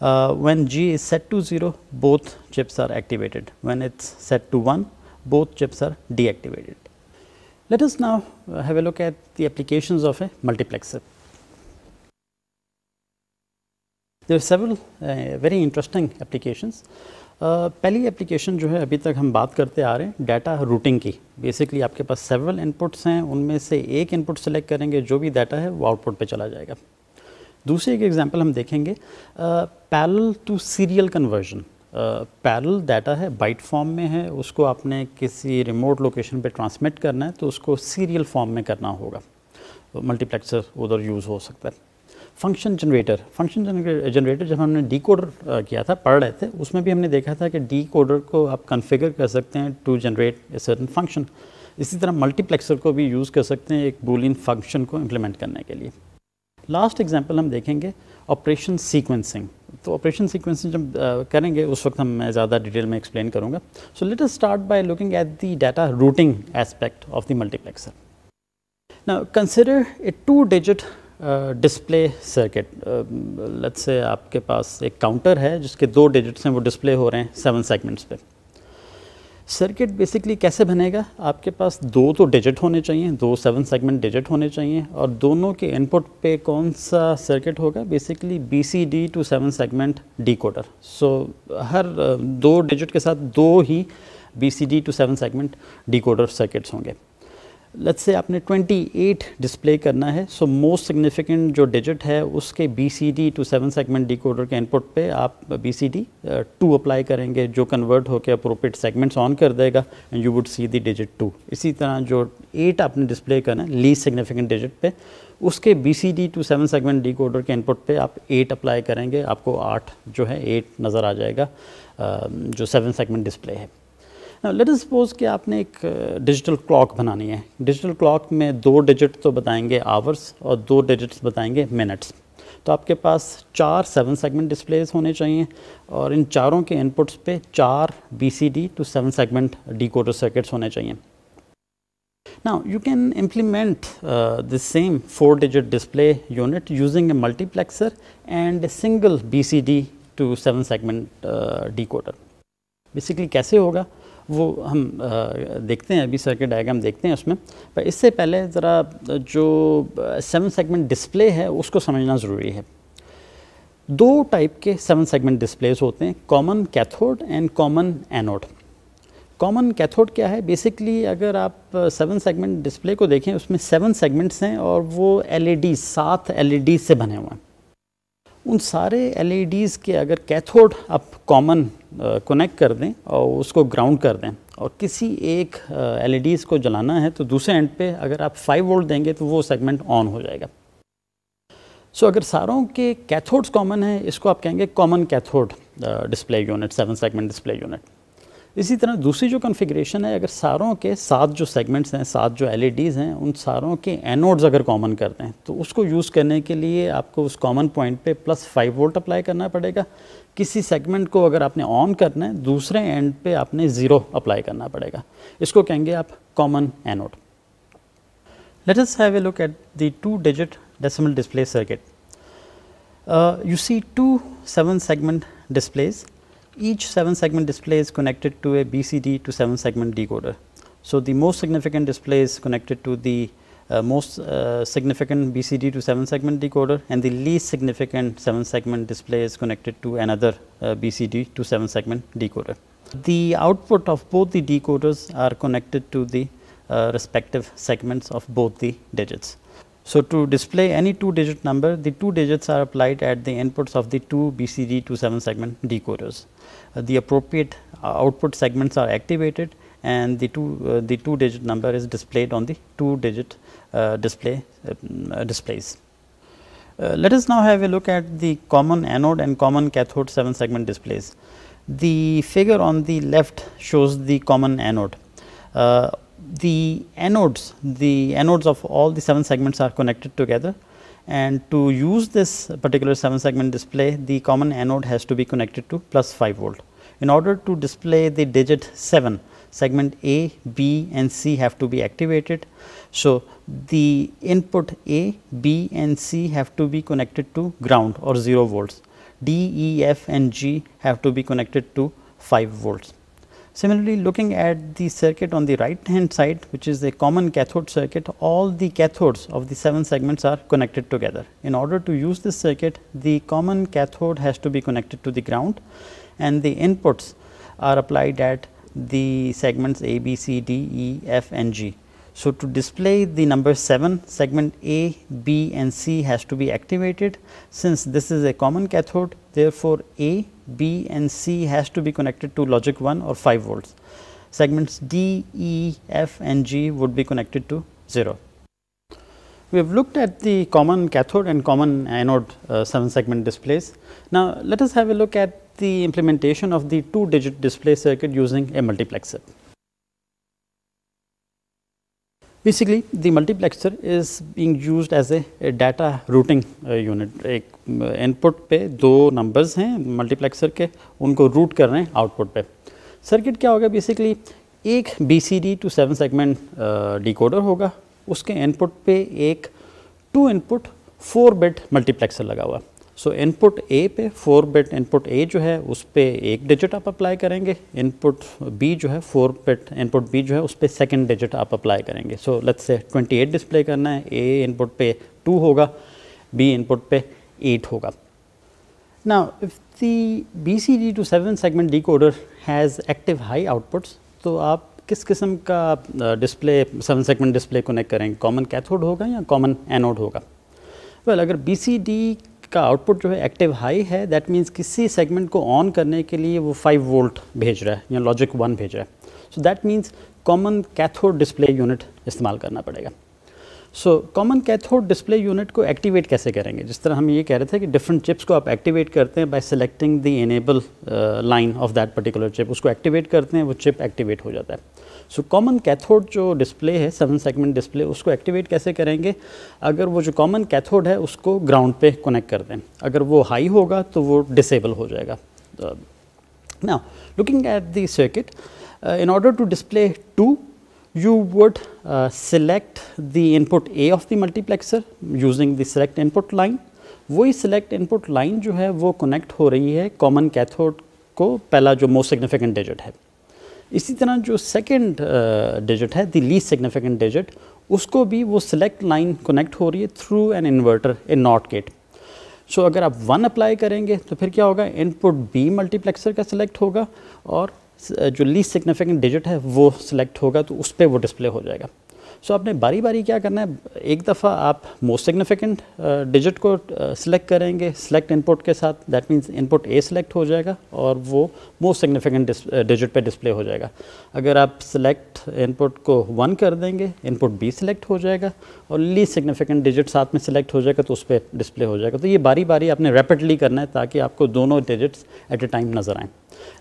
Uh, when G is set to 0, both chips are activated. When it is set to 1, both chips are deactivated. Let us now uh, have a look at the applications of a multiplexer. There are several uh, very interesting applications. पहली application जो है अभी तक हम बात करते आ रहे हैं डाटा रूटिंग की बेसिकली आपके पास सेवरल इनपुट्स हैं उनमें से एक इनपुट सेलेक्ट करेंगे जो भी डाटा है वो आउटपुट पे चला जाएगा दूसरी एक एग्जांपल हम देखेंगे parallel to serial conversion parallel data है बाइट फॉर्म में है उसको आपने किसी रिमोट लोकेशन पर ट्रांसमिट करना है तो उसको सीरियल फॉर्म में करना होगा मल्टीप्लेक्सर उधर यूज़ हो सकता है फंक्शन जनरेटर फंक्शन जनरेटर जब हमने डी किया था पढ़ रहे थे उसमें भी हमने देखा था कि डी को आप कन्फिगर कर सकते हैं to generate a certain function इसी तरह मल्टीप्लेक्सर को भी यूज़ कर सकते हैं एक बूलियन फंक्शन को इम्प्लीमेंट करने के लिए लास्ट एग्जांपल हम देखेंगे ऑपरेशन सीक्वेंसिंग तो ऑपरेशन सीक्वेंसिंग जब करेंगे उस वक्त हम मैं ज़्यादा डिटेल में एक्सप्लेन करूँगा so let us start by looking at the data routing aspect of the multiplexer now consider a two digit display circuit let's say आपके पास एक काउंटर है जिसके दो डिजिट्स हैं वो डिस्प्ले हो रहे हैं सेवन सेगमेंट्स पे सर्किट बेसिकली कैसे बनेगा आपके पास दो तो डिजिट होने चाहिए दो सेवन सेगमेंट डिजिट होने चाहिए और दोनों के इनपुट पे कौन सा सर्किट होगा basically B C D to seven segment coder so हर दो डिजिट के साथ दो ही B C D to seven segment coder circuits होंगे लेट्स से आपने 28 डिस्प्ले करना है सो मोस्ट सिग्निफिकेंट जो डिजिट है उसके B C D to seven segment D के इनपुट पे आप B C D two apply करेंगे जो कन्वर्ट होकर अप्रोप्रिएट सेगमेंट्स ऑन कर देगा and you would see the digit two इसी तरह जो एट आपने डिस्प्ले करना है लीस्ट सिग्निफिकेंट डिजिट पे उसके B C D to seven segment D के इनपुट पे आप एट अप्लाई करेंगे आपको आठ जो है एट नज़र आ जाएगा um, जो सेवन सेगमेंट डिस्प्ले है ना लेट सपोज कि आपने एक डिजिटल uh, क्लॉक बनानी है डिजिटल क्लॉक में दो डिजिट तो बताएंगे आवर्स और दो डिजिट्स बताएंगे मिनट्स तो आपके पास चार सेवन सेगमेंट डिस्प्लेस होने चाहिए और इन चारों के इनपुट्स पे चार B to seven segment D circuits होने चाहिए Now you can implement uh, same four digit display unit using a multiplexer and single B C D to seven segment D decoder. Basically कैसे होगा वो हम देखते हैं अभी सर्किट डायग्राम देखते हैं उसमें पर इससे पहले ज़रा जो सेवन सेगमेंट डिस्प्ले है उसको समझना ज़रूरी है दो टाइप के सेवन सेगमेंट डिस्प्लेस होते हैं common cathode and common anode common cathode क्या है बेसिकली अगर आप सेवन सेगमेंट डिस्प्ले को देखें उसमें सेवन सेगमेंट्स हैं और वो एल e सात एल e से बने हुए हैं उन सारे एल e के अगर कैथोड आप कॉमन कनेक्ट कर दें और उसको ग्राउंड कर दें और किसी एक एल e को जलाना है तो दूसरे एंड पे अगर आप 5 वोल्ट देंगे तो वो सेगमेंट ऑन हो जाएगा सो so, अगर सारों के कैथोड्स कॉमन है इसको आप कहेंगे common cathode display unit seven segment display unit इसी तरह दूसरी जो कन्फिग्रेशन है अगर सारों के सात जो सेगमेंट्स हैं सात जो एल e हैं उन सारों के एनोड्स अगर कॉमन करते हैं तो उसको यूज़ करने के लिए आपको उस कॉमन पॉइंट पे प्लस फाइव वोल्ट अप्लाई करना पड़ेगा किसी सेगमेंट को अगर आपने ऑन करना है दूसरे एंड पे आपने ज़ीरो अप्लाई करना पड़ेगा इसको कहेंगे आप common anode let's us have look at at two digit decimal display circuit you see two seven segment displays each 7 segment display is connected to a BCD to 7 segment decoder. So, the most significant display is connected to the uh, most uh, significant BCD to 7 segment decoder and the least significant 7 segment display is connected to another uh, BCD to 7 segment decoder. The output of both the decoders are connected to the uh, respective segments of both the digits. So, to display any two digit number the two digits are applied at the inputs of the two BCD to 7 segment decoders. Uh, the appropriate uh, output segments are activated and the two uh, the two digit number is displayed on the two digit display displays. let us now have a look at the common anode and common cathode 7 segment displays. The figure on the left shows the common anode the anodes the anodes of all the seven segments are connected together and to use this particular 7 segment display the common anode has to be connected to plus 5 volt. In order to display the digit 7 segment A, B and C have to be activated. So, the input A, B and C have to be connected to ground or 0 volts, D, E, F and G have to be connected to 5 volts. Similarly, looking at the circuit on the right hand side which is a common cathode circuit, all the cathodes of the 7 segments are connected together. In order to use this circuit, the common cathode has to be connected to the ground and the inputs are applied at the segments A, B, C, D, E, F and G. So, to display the number 7 segment A, B and C has to be activated. Since this is a common cathode therefore, A B and C has to be connected to logic 1 or 5 volts. Segments D, E, F and G would be connected to 0. We have looked at the common cathode and common anode uh, 7 segment displays. Now, let us have a look at the implementation of the 2 digit display circuit using a multiplexer. Basically the multiplexer is being used as a data routing unit एक input uh, पे दो numbers हैं multiplexer के उनको root कर रहे हैं output पे सर्किट क्या होगा बेसिकली एक B C D to seven segment decoder होगा उसके इनपुट पे एक two input four bit multiplexer लगा हुआ सो इनपुट ए पे फोर बिट इनपुट ए जो है उस पर एक डिजिट आप अप्लाई करेंगे इनपुट बी जो है फोर बिट इनपुट बी जो है उस पर सेकेंड डिजिट आप अप्लाई करेंगे सो लेट्स से 28 डिस्प्ले करना है ए इनपुट पे टू होगा बी इनपुट पे एट होगा ना if the B C D to seven segment decoder has active high outputs तो आप किस किस्म का display seven segment display connect करेंगे कॉमन कैथोड होगा या कॉमन एनोड होगा वेल well, अगर डी का आउटपुट जो है एक्टिव हाई है दैट मीन्स किसी सेगमेंट को ऑन करने के लिए वो 5 वोल्ट भेज रहा है या लॉजिक वन भेज रहा है so that means common cathode display unit इस्तेमाल करना पड़ेगा so common cathode display unit को एक्टिवेट कैसे करेंगे जिस तरह हम ये कह रहे थे कि डिफरेंट चिप्स को आप एक्टिवेट करते हैं by selecting the enable line of that particular chip उसको एक्टिवेट करते हैं वो चिप एक्टिवेट हो जाता है सो कॉमन कैथोड जो डिस्प्ले है सेवन सेगमेंट डिस्प्ले उसको एक्टिवेट कैसे करेंगे अगर वो जो कॉमन कैथोड है उसको ग्राउंड पे कनेक्ट कर दें अगर वो हाई होगा तो वो डिसेबल हो जाएगा ना looking at circuit in order to display two you would uh, select the input A of the multiplexer using the select input line वही select input line जो है वो connect हो रही है common cathode को पहला जो most significant digit है इसी तरह जो second uh, digit है the least significant digit उसको भी वो select line connect हो रही है through an inverter in NOT gate so so, अगर आप वन अप्लाई करेंगे तो फिर क्या होगा इनपुट बी मल्टीप्लेक्सर का सिलेक्ट होगा और जो लीस्ट सिग्निफिकेंट डिजिट है वो सिलेक्ट होगा तो उस पर वो डिस्प्ले हो जाएगा सो आपने बारी बारी क्या करना है एक दफ़ा आप मोस्ट सिग्निफिकेंट डिजिट को सिलेक्ट uh, करेंगे सिलेक्ट इनपुट के साथ that means input A select हो जाएगा और वो मोस्ट सिग्निफिकेंट डिजिट पे डिस्प्ले हो जाएगा अगर आप सिलेक्ट इनपुट को वन कर देंगे इनपुट बी सिलेक्ट हो जाएगा और लीस्ट सिग्निफिकेंट डिजिट साथ में सिलेक्ट हो जाएगा तो उस पर डिस्प्ले हो जाएगा तो ये बारी बारी आपने रैपिडली करना है ताकि आपको दोनों डिजिट्स एट ए टाइम नज़र आएँ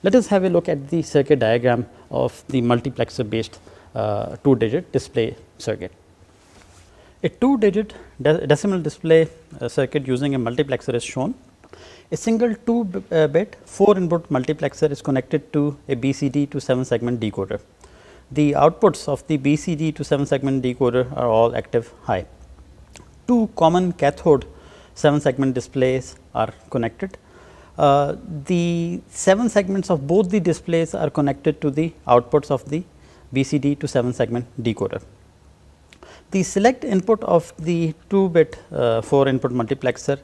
let us have a look at circuit circuit of the the based uh, 2 digit display circuit. A 2 digit de decimal display uh, circuit using a multiplexer is shown. A single 2 uh, bit 4 input multiplexer is connected to a BCD to 7 segment decoder. The outputs of the BCD to 7 segment decoder are all active high. Two common cathode 7 segment displays are connected. Uh, the 7 segments of both the displays are connected to the outputs of the BCD to 7 segment decoder. The select input of the 2 bit uh, 4 input multiplexer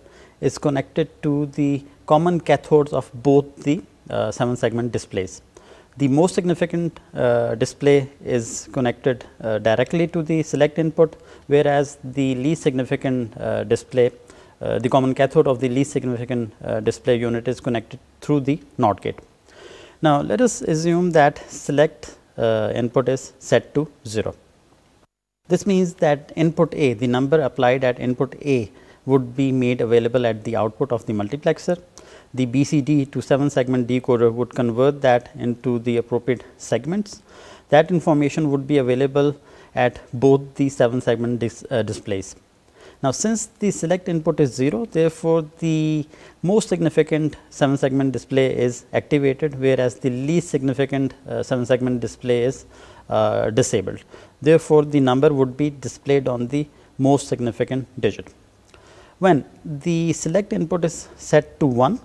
is connected to the common cathodes of both the uh, 7 segment displays. The most significant uh, display is connected uh, directly to the select input whereas the least significant uh, display uh, the common cathode of the least significant display unit is connected through the NOT gate. Now, let us assume that select uh, input is set to 0. This means that input A, the number applied at input A would be made available at the output of the multiplexer. The BCD to 7 segment decoder would convert that into the appropriate segments. That information would be available at both the 7 segment dis, uh, displays. Now, since the select input is 0, therefore, the most significant 7 segment display is activated, whereas the least significant uh, 7 segment display is uh, disabled. Therefore, the number would be displayed on the most significant digit. When the select input is set to 1,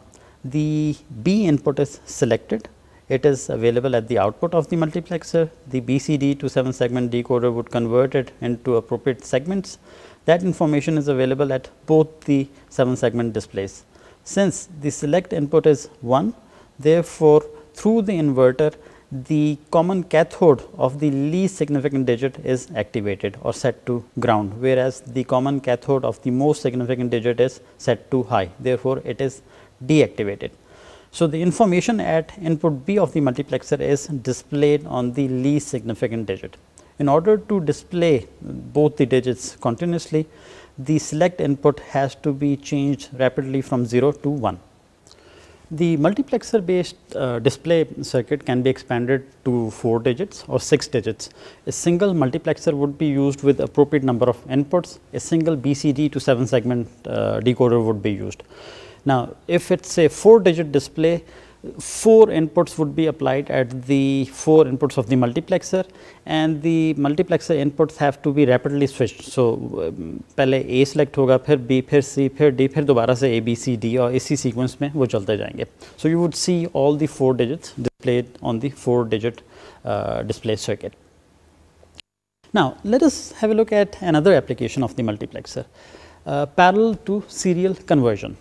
the B input is selected it is available at the output of the multiplexer. The BCD to 7 segment decoder would convert it into appropriate segments. That information is available at both the 7 segment displays. Since the select input is 1, therefore, through the inverter the common cathode of the least significant digit is activated or set to ground, whereas the common cathode of the most significant digit is set to high. Therefore, it is deactivated. So, the information at input B of the multiplexer is displayed on the least significant digit. In order to display both the digits continuously, the select input has to be changed rapidly from 0 to 1. The multiplexer based uh, display circuit can be expanded to 4 digits or 6 digits. A single multiplexer would be used with appropriate number of inputs, a single BCD to 7 segment uh, decoder would be used. Now, if it is a 4 digit display, four inputs would be applied at the four inputs of the multiplexer and the multiplexer inputs have to be rapidly switched. So, um, पहले A select होगा फिर B फिर C फिर D फिर दोबारा से A B C D और इसी sequence में वो चलते जाएंगे. So, you would see all the four digits displayed on the four digit uh, display circuit. Now, let us have a look at another application of the multiplexer uh, parallel to serial conversion.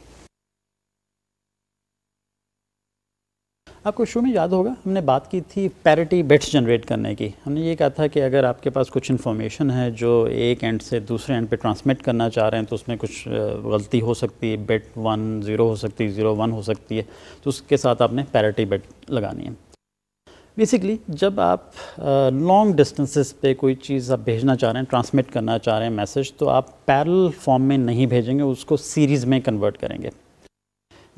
आपको show में याद होगा हमने बात की थी parity bits generate करने की हमने ये कहा था कि अगर आपके पास कुछ इन्फॉर्मेशन है जो एक एंड से दूसरे एंड पे ट्रांसमिट करना चाह रहे हैं तो उसमें कुछ गलती हो सकती है बिट वन ज़ीरो हो सकती है ज़ीरो वन हो सकती है तो उसके साथ आपने पैरिटी बिट लगानी है बेसिकली जब आप लॉन्ग डिस्टेंसेस पे कोई चीज़ आप भेजना चाह रहे हैं ट्रांसमिट करना चाह रहे हैं मैसेज तो आप पैरल फॉर्म में नहीं भेजेंगे उसको सीरीज़ में कन्वर्ट करेंगे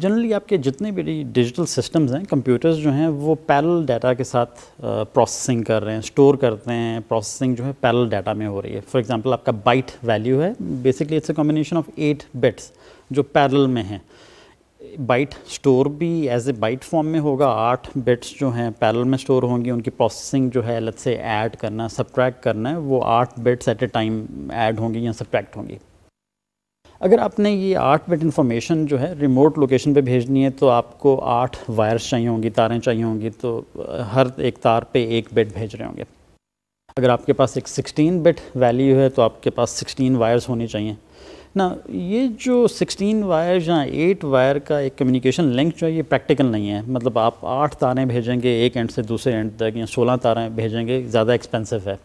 जनरली आपके जितने भी डिजिटल सिस्टम्स हैं कंप्यूटर्स जो हैं वो पैरल डाटा के साथ प्रोसेसिंग कर रहे हैं स्टोर करते हैं प्रोसेसिंग जो है पैरल डाटा में हो रही है फॉर एग्जांपल आपका बाइट वैल्यू है basically it's a combination of eight bits जो पैरल में हैं बाइट स्टोर भी एज ए बाइट फॉर्म में होगा आठ बिट्स जो हैं पैरल में स्टोर होंगी उनकी प्रोसेसिंग जो है अलग से ऐड करना सब्ट्रैक्ट करना है वो आठ bits at a time add होंगी या सब्ट्रैक्ट होंगी अगर आपने ये आठ बिट इन्फॉर्मेशन जो है रिमोट लोकेशन पे भेजनी है तो आपको आठ वायर्स चाहिए होंगी तारें चाहिए होंगी तो हर एक तार पे एक बिट भेज रहे होंगे अगर आपके पास एक 16 बिट वैल्यू है तो आपके पास 16 वायर्स होने चाहिए ना ये जो 16 वायर या 8 वायर का एक कम्युनिकेशन लिंक जो है ये प्रैक्टिकल नहीं है मतलब आप आठ तारें भेजेंगे एक एंड से दूसरे एंड तक या सोलह तारें भेजेंगे ज़्यादा एक्सपेंसिव है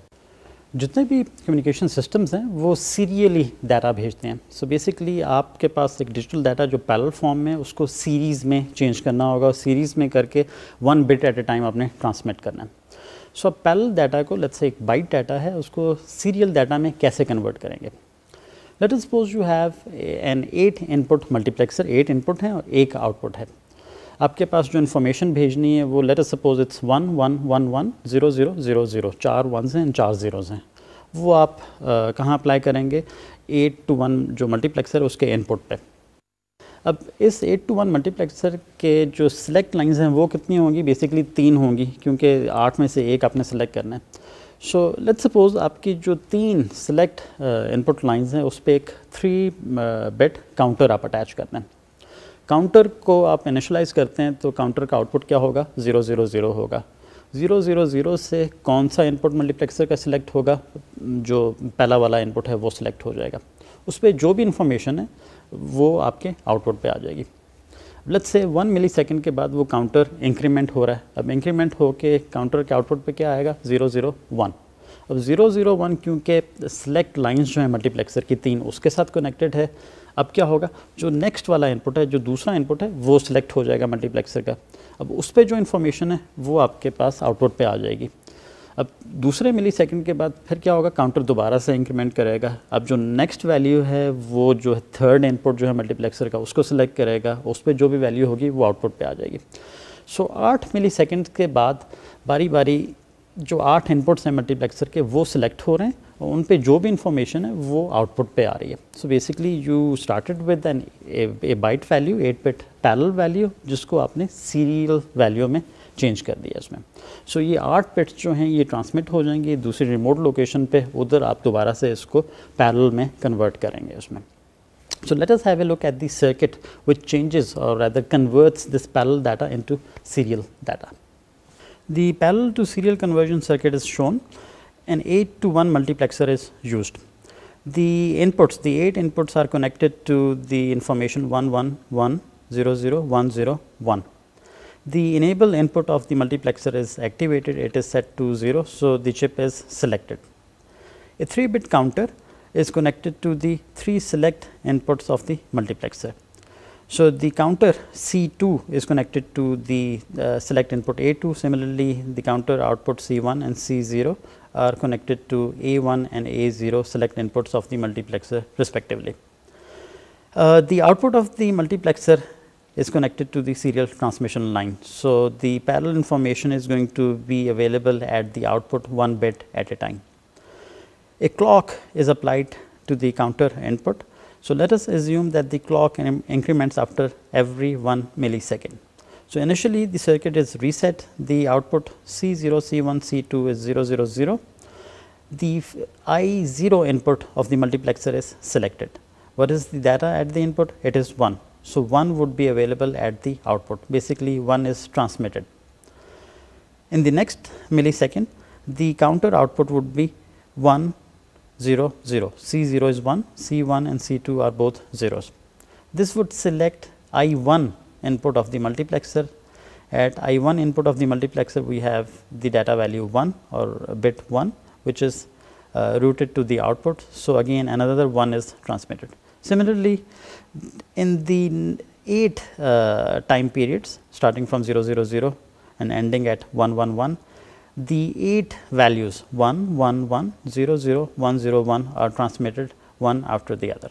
जितने भी कम्युनिकेशन सिस्टम्स हैं वो सीरियली डाटा भेजते हैं सो so बेसिकली आपके पास एक डिजिटल डाटा जो पैरल फॉर्म में उसको सीरीज़ में चेंज करना होगा और सीरीज़ में करके one bit at a time आपने ट्रांसमिट करना है सो अब पैरल डाटा को लेट्स से एक बाइट डाटा है उसको सीरियल डाटा में कैसे कन्वर्ट करेंगे let suppose you have an eight input multiplexer eight input है और एक आउटपुट है आपके पास जो इन्फॉर्मेशन भेजनी है वो let us suppose it's one one one one zero zero zero zero चार वन हैं चार ज़ीरोज़ हैं वो आप कहाँ अप्लाई करेंगे एट टू वन जो मल्टीप्लेक्सर उसके इनपुट पे अब इस एट टू वन मल्टीप्लेक्सर के जो सिलेक्ट लाइंस हैं वो कितनी होंगी बेसिकली तीन होंगी क्योंकि आठ में से एक आपने सेलेक्ट करना है सो लेट सपोज़ आपकी जो तीन सिलेक्ट इनपुट लाइंस हैं उस पर एक थ्री बेड काउंटर आप अटैच करना है काउंटर को आप इनिशलाइज करते हैं तो काउंटर का आउटपुट क्या होगा ज़ीरो ज़ीरो ज़ीरो होगा ज़ीरो ज़ीरो ज़ीरो से कौन सा इनपुट मल्टीप्लेक्सर का सिलेक्ट होगा जो पहला वाला इनपुट है वो सिलेक्ट हो जाएगा उस पर जो भी इंफॉर्मेशन है वो आपके आउटपुट पे आ जाएगी let's say one milli second के बाद वो काउंटर इंक्रीमेंट हो रहा है अब इंक्रीमेंट के काउंटर के आउटपुट पे क्या आएगा ज़ीरो ज़ीरो वन अब ज़ीरो ज़ीरो वन क्योंकि सेलेक्ट लाइंस जो हैं मल्टीप्लेक्सर की तीन उसके साथ कनेक्टेड है अब क्या होगा जो नेक्स्ट वाला इनपुट है जो दूसरा इनपुट है वो सिलेक्ट हो जाएगा मल्टीप्लेक्सर का अब उस पर जो इन्फॉर्मेशन है वो आपके पास आउटपुट पर आ जाएगी अब दूसरे मिली सेकेंड के बाद फिर क्या होगा काउंटर दोबारा से इंक्रीमेंट करेगा अब जो नेक्स्ट वैल्यू है वो जो है थर्ड इनपुट जो है मल्टीप्लेक्सर का उसको सिलेक्ट करेगा उस पर जो भी वैल्यू होगी वो आउटपुट पे आ जाएगी सो आठ मिली सेकेंड के बाद बारी बारी जो आठ इनपुट्स हैं मल्टीप्लेक्सर के वो सिलेक्ट हो रहे हैं और उन पे जो भी इंफॉर्मेशन है वो आउटपुट पे आ रही है so basically you started with an a byte value eight bit parallel value जिसको आपने सीरियल वैल्यू में चेंज कर दिया इसमें सो so, ये आठ पिट्स जो हैं ये ट्रांसमिट हो जाएंगे दूसरी रिमोट लोकेशन पे उधर आप दोबारा से इसको पैरल में कन्वर्ट करेंगे उसमें so let us have a look at the circuit which changes और rather converts this parallel data into serial data The parallel to serial conversion circuit is shown an 8 to 1 multiplexer is used. The inputs, the 8 inputs are connected to the information 11100101. The enable input of the multiplexer is activated, it is set to 0, so the chip is selected. A 3 bit counter is connected to the 3 select inputs of the multiplexer. So, the counter C2 is connected to the uh, select input A2 similarly the counter output C1 and C0 are connected to A1 and A0 select inputs of the multiplexer respectively. Uh, the output of the multiplexer is connected to the serial transmission line. So, the parallel information is going to be available at the output one bit at a time. A clock is applied to the counter input so, let us assume that the clock increments after every 1 millisecond. So, initially the circuit is reset the output C 0 C 1 C 2 is 0 0 0 the I 0 input of the multiplexer is selected. What is the data at the input? It is 1. So, 1 would be available at the output basically 1 is transmitted. In the next millisecond the counter output would be 1 0, 0, C 0 is 1, C 1 and C 2 are both zeros. This would select I 1 input of the multiplexer. At I 1 input of the multiplexer, we have the data value 1 or bit 1, which is uh, routed to the output. So, again another 1 is transmitted. Similarly, in the 8 uh, time periods starting from 000 and ending at 111, the 8 values 1, 1, 1, 0, 0, 1, 0, 1 are transmitted one after the other.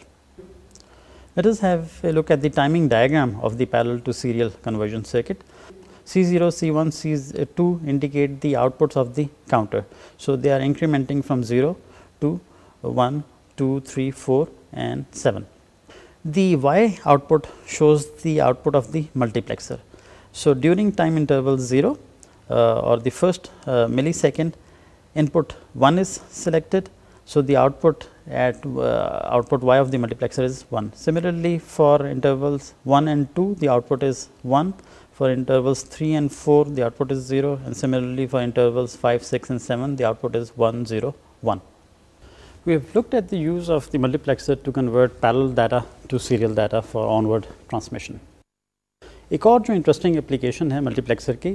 Let us have a look at the timing diagram of the parallel to serial conversion circuit. C0, C1, C2 indicate the outputs of the counter. So, they are incrementing from 0 to 1, 2, 3, 4 and 7. The Y output shows the output of the multiplexer. So, during time interval 0, uh, or the first uh, millisecond input 1 is selected. So, the output at uh, output y of the multiplexer is 1. Similarly, for intervals 1 and 2 the output is 1, for intervals 3 and 4 the output is 0 and similarly for intervals 5, 6 and 7 the output is 1, 0, 1. We have looked at the use of the multiplexer to convert parallel data to serial data for onward transmission. एक और जो interesting application है multiplexer की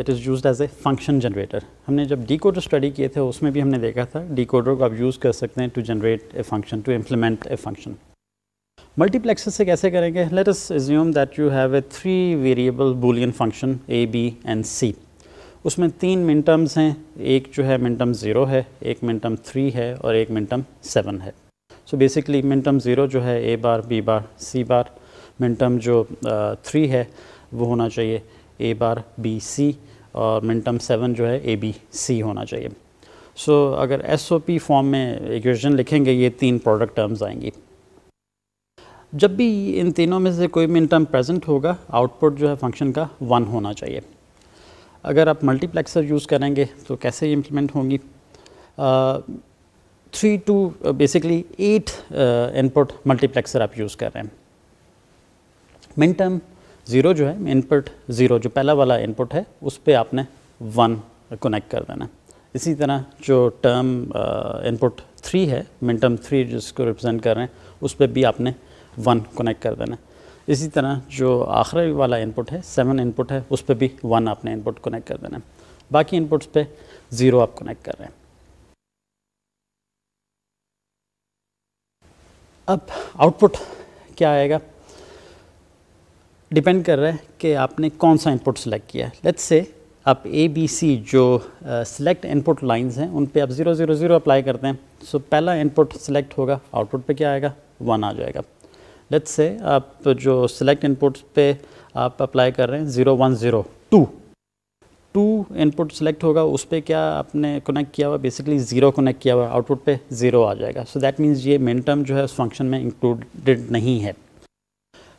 it is use as a function generator हमने जब D coder study किए थे उसमें भी हमने देखा था डी कोडर को आप यूज़ कर सकते हैं to generate a function to implement a function multiplexer से कैसे करेंगे let us assume that you have a three variable boolean function A B and C उसमें तीन मिनटम्स हैं एक जो है मिनटम ज़ीरो है एक मिनटम थ्री है और एक मिनटम सेवन है सो बेसिकली मिनटम ज़ीरो जो है ए बार बी बार सी बार मिन टर्म जो थ्री है वो होना चाहिए ए बार बी सी और मिन टर्म सेवन जो है ए बी सी होना चाहिए सो so, अगर एस ओ पी फॉर्म में इक्वेशन लिखेंगे ये तीन प्रोडक्ट टर्म्स आएंगी जब भी इन तीनों में से कोई मिन टर्म प्रेजेंट होगा आउटपुट जो है फंक्शन का वन होना चाहिए अगर आप मल्टीप्लेक्सर यूज़ करेंगे तो कैसे इम्प्लीमेंट होंगी three to basically eight input multiplexer आप यूज़ कर रहे हैं मिन टर्म ज़ीरो जो है इनपुट ज़ीरो जो पहला वाला इनपुट है उस पर आपने वन कनेक्ट कर देना इसी तरह जो टर्म इनपुट थ्री है मिन टर्म थ्री जिसको रिप्रेजेंट कर रहे हैं उस पर भी आपने वन कनेक्ट कर देना इसी तरह जो आखिरी वाला इनपुट है सेवन इनपुट है उस पर भी वन आपने इनपुट कनेक्ट कर देना बाकी इनपुट्स पे ज़ीरो आप कनेक्ट कर रहे हैं अब आउटपुट क्या आएगा डिपेंड कर रहा है कि आपने कौन सा इनपुट सेलेक्ट किया है लेट्स से आप ए बी सी जो सिलेक्ट इनपुट लाइंस हैं उन पे आप ज़ीरो ज़ीरो ज़ीरो अप्लाई करते हैं सो so, पहला इनपुट सेलेक्ट होगा आउटपुट पे क्या आएगा वन आ जाएगा लेट्स से आप जो सिलेक्ट इनपुट पे आप अप्लाई कर रहे हैं zero one zero to two input select होगा उस पर क्या आपने कनेक्ट किया हुआ बेसिकली ज़ीरो कनेक्ट किया हुआ आउटपुट पे ज़ीरो आ जाएगा सो दैट मीन्स ये मिन टर्म जो है उस फंक्शन में इंक्लूडेड नहीं है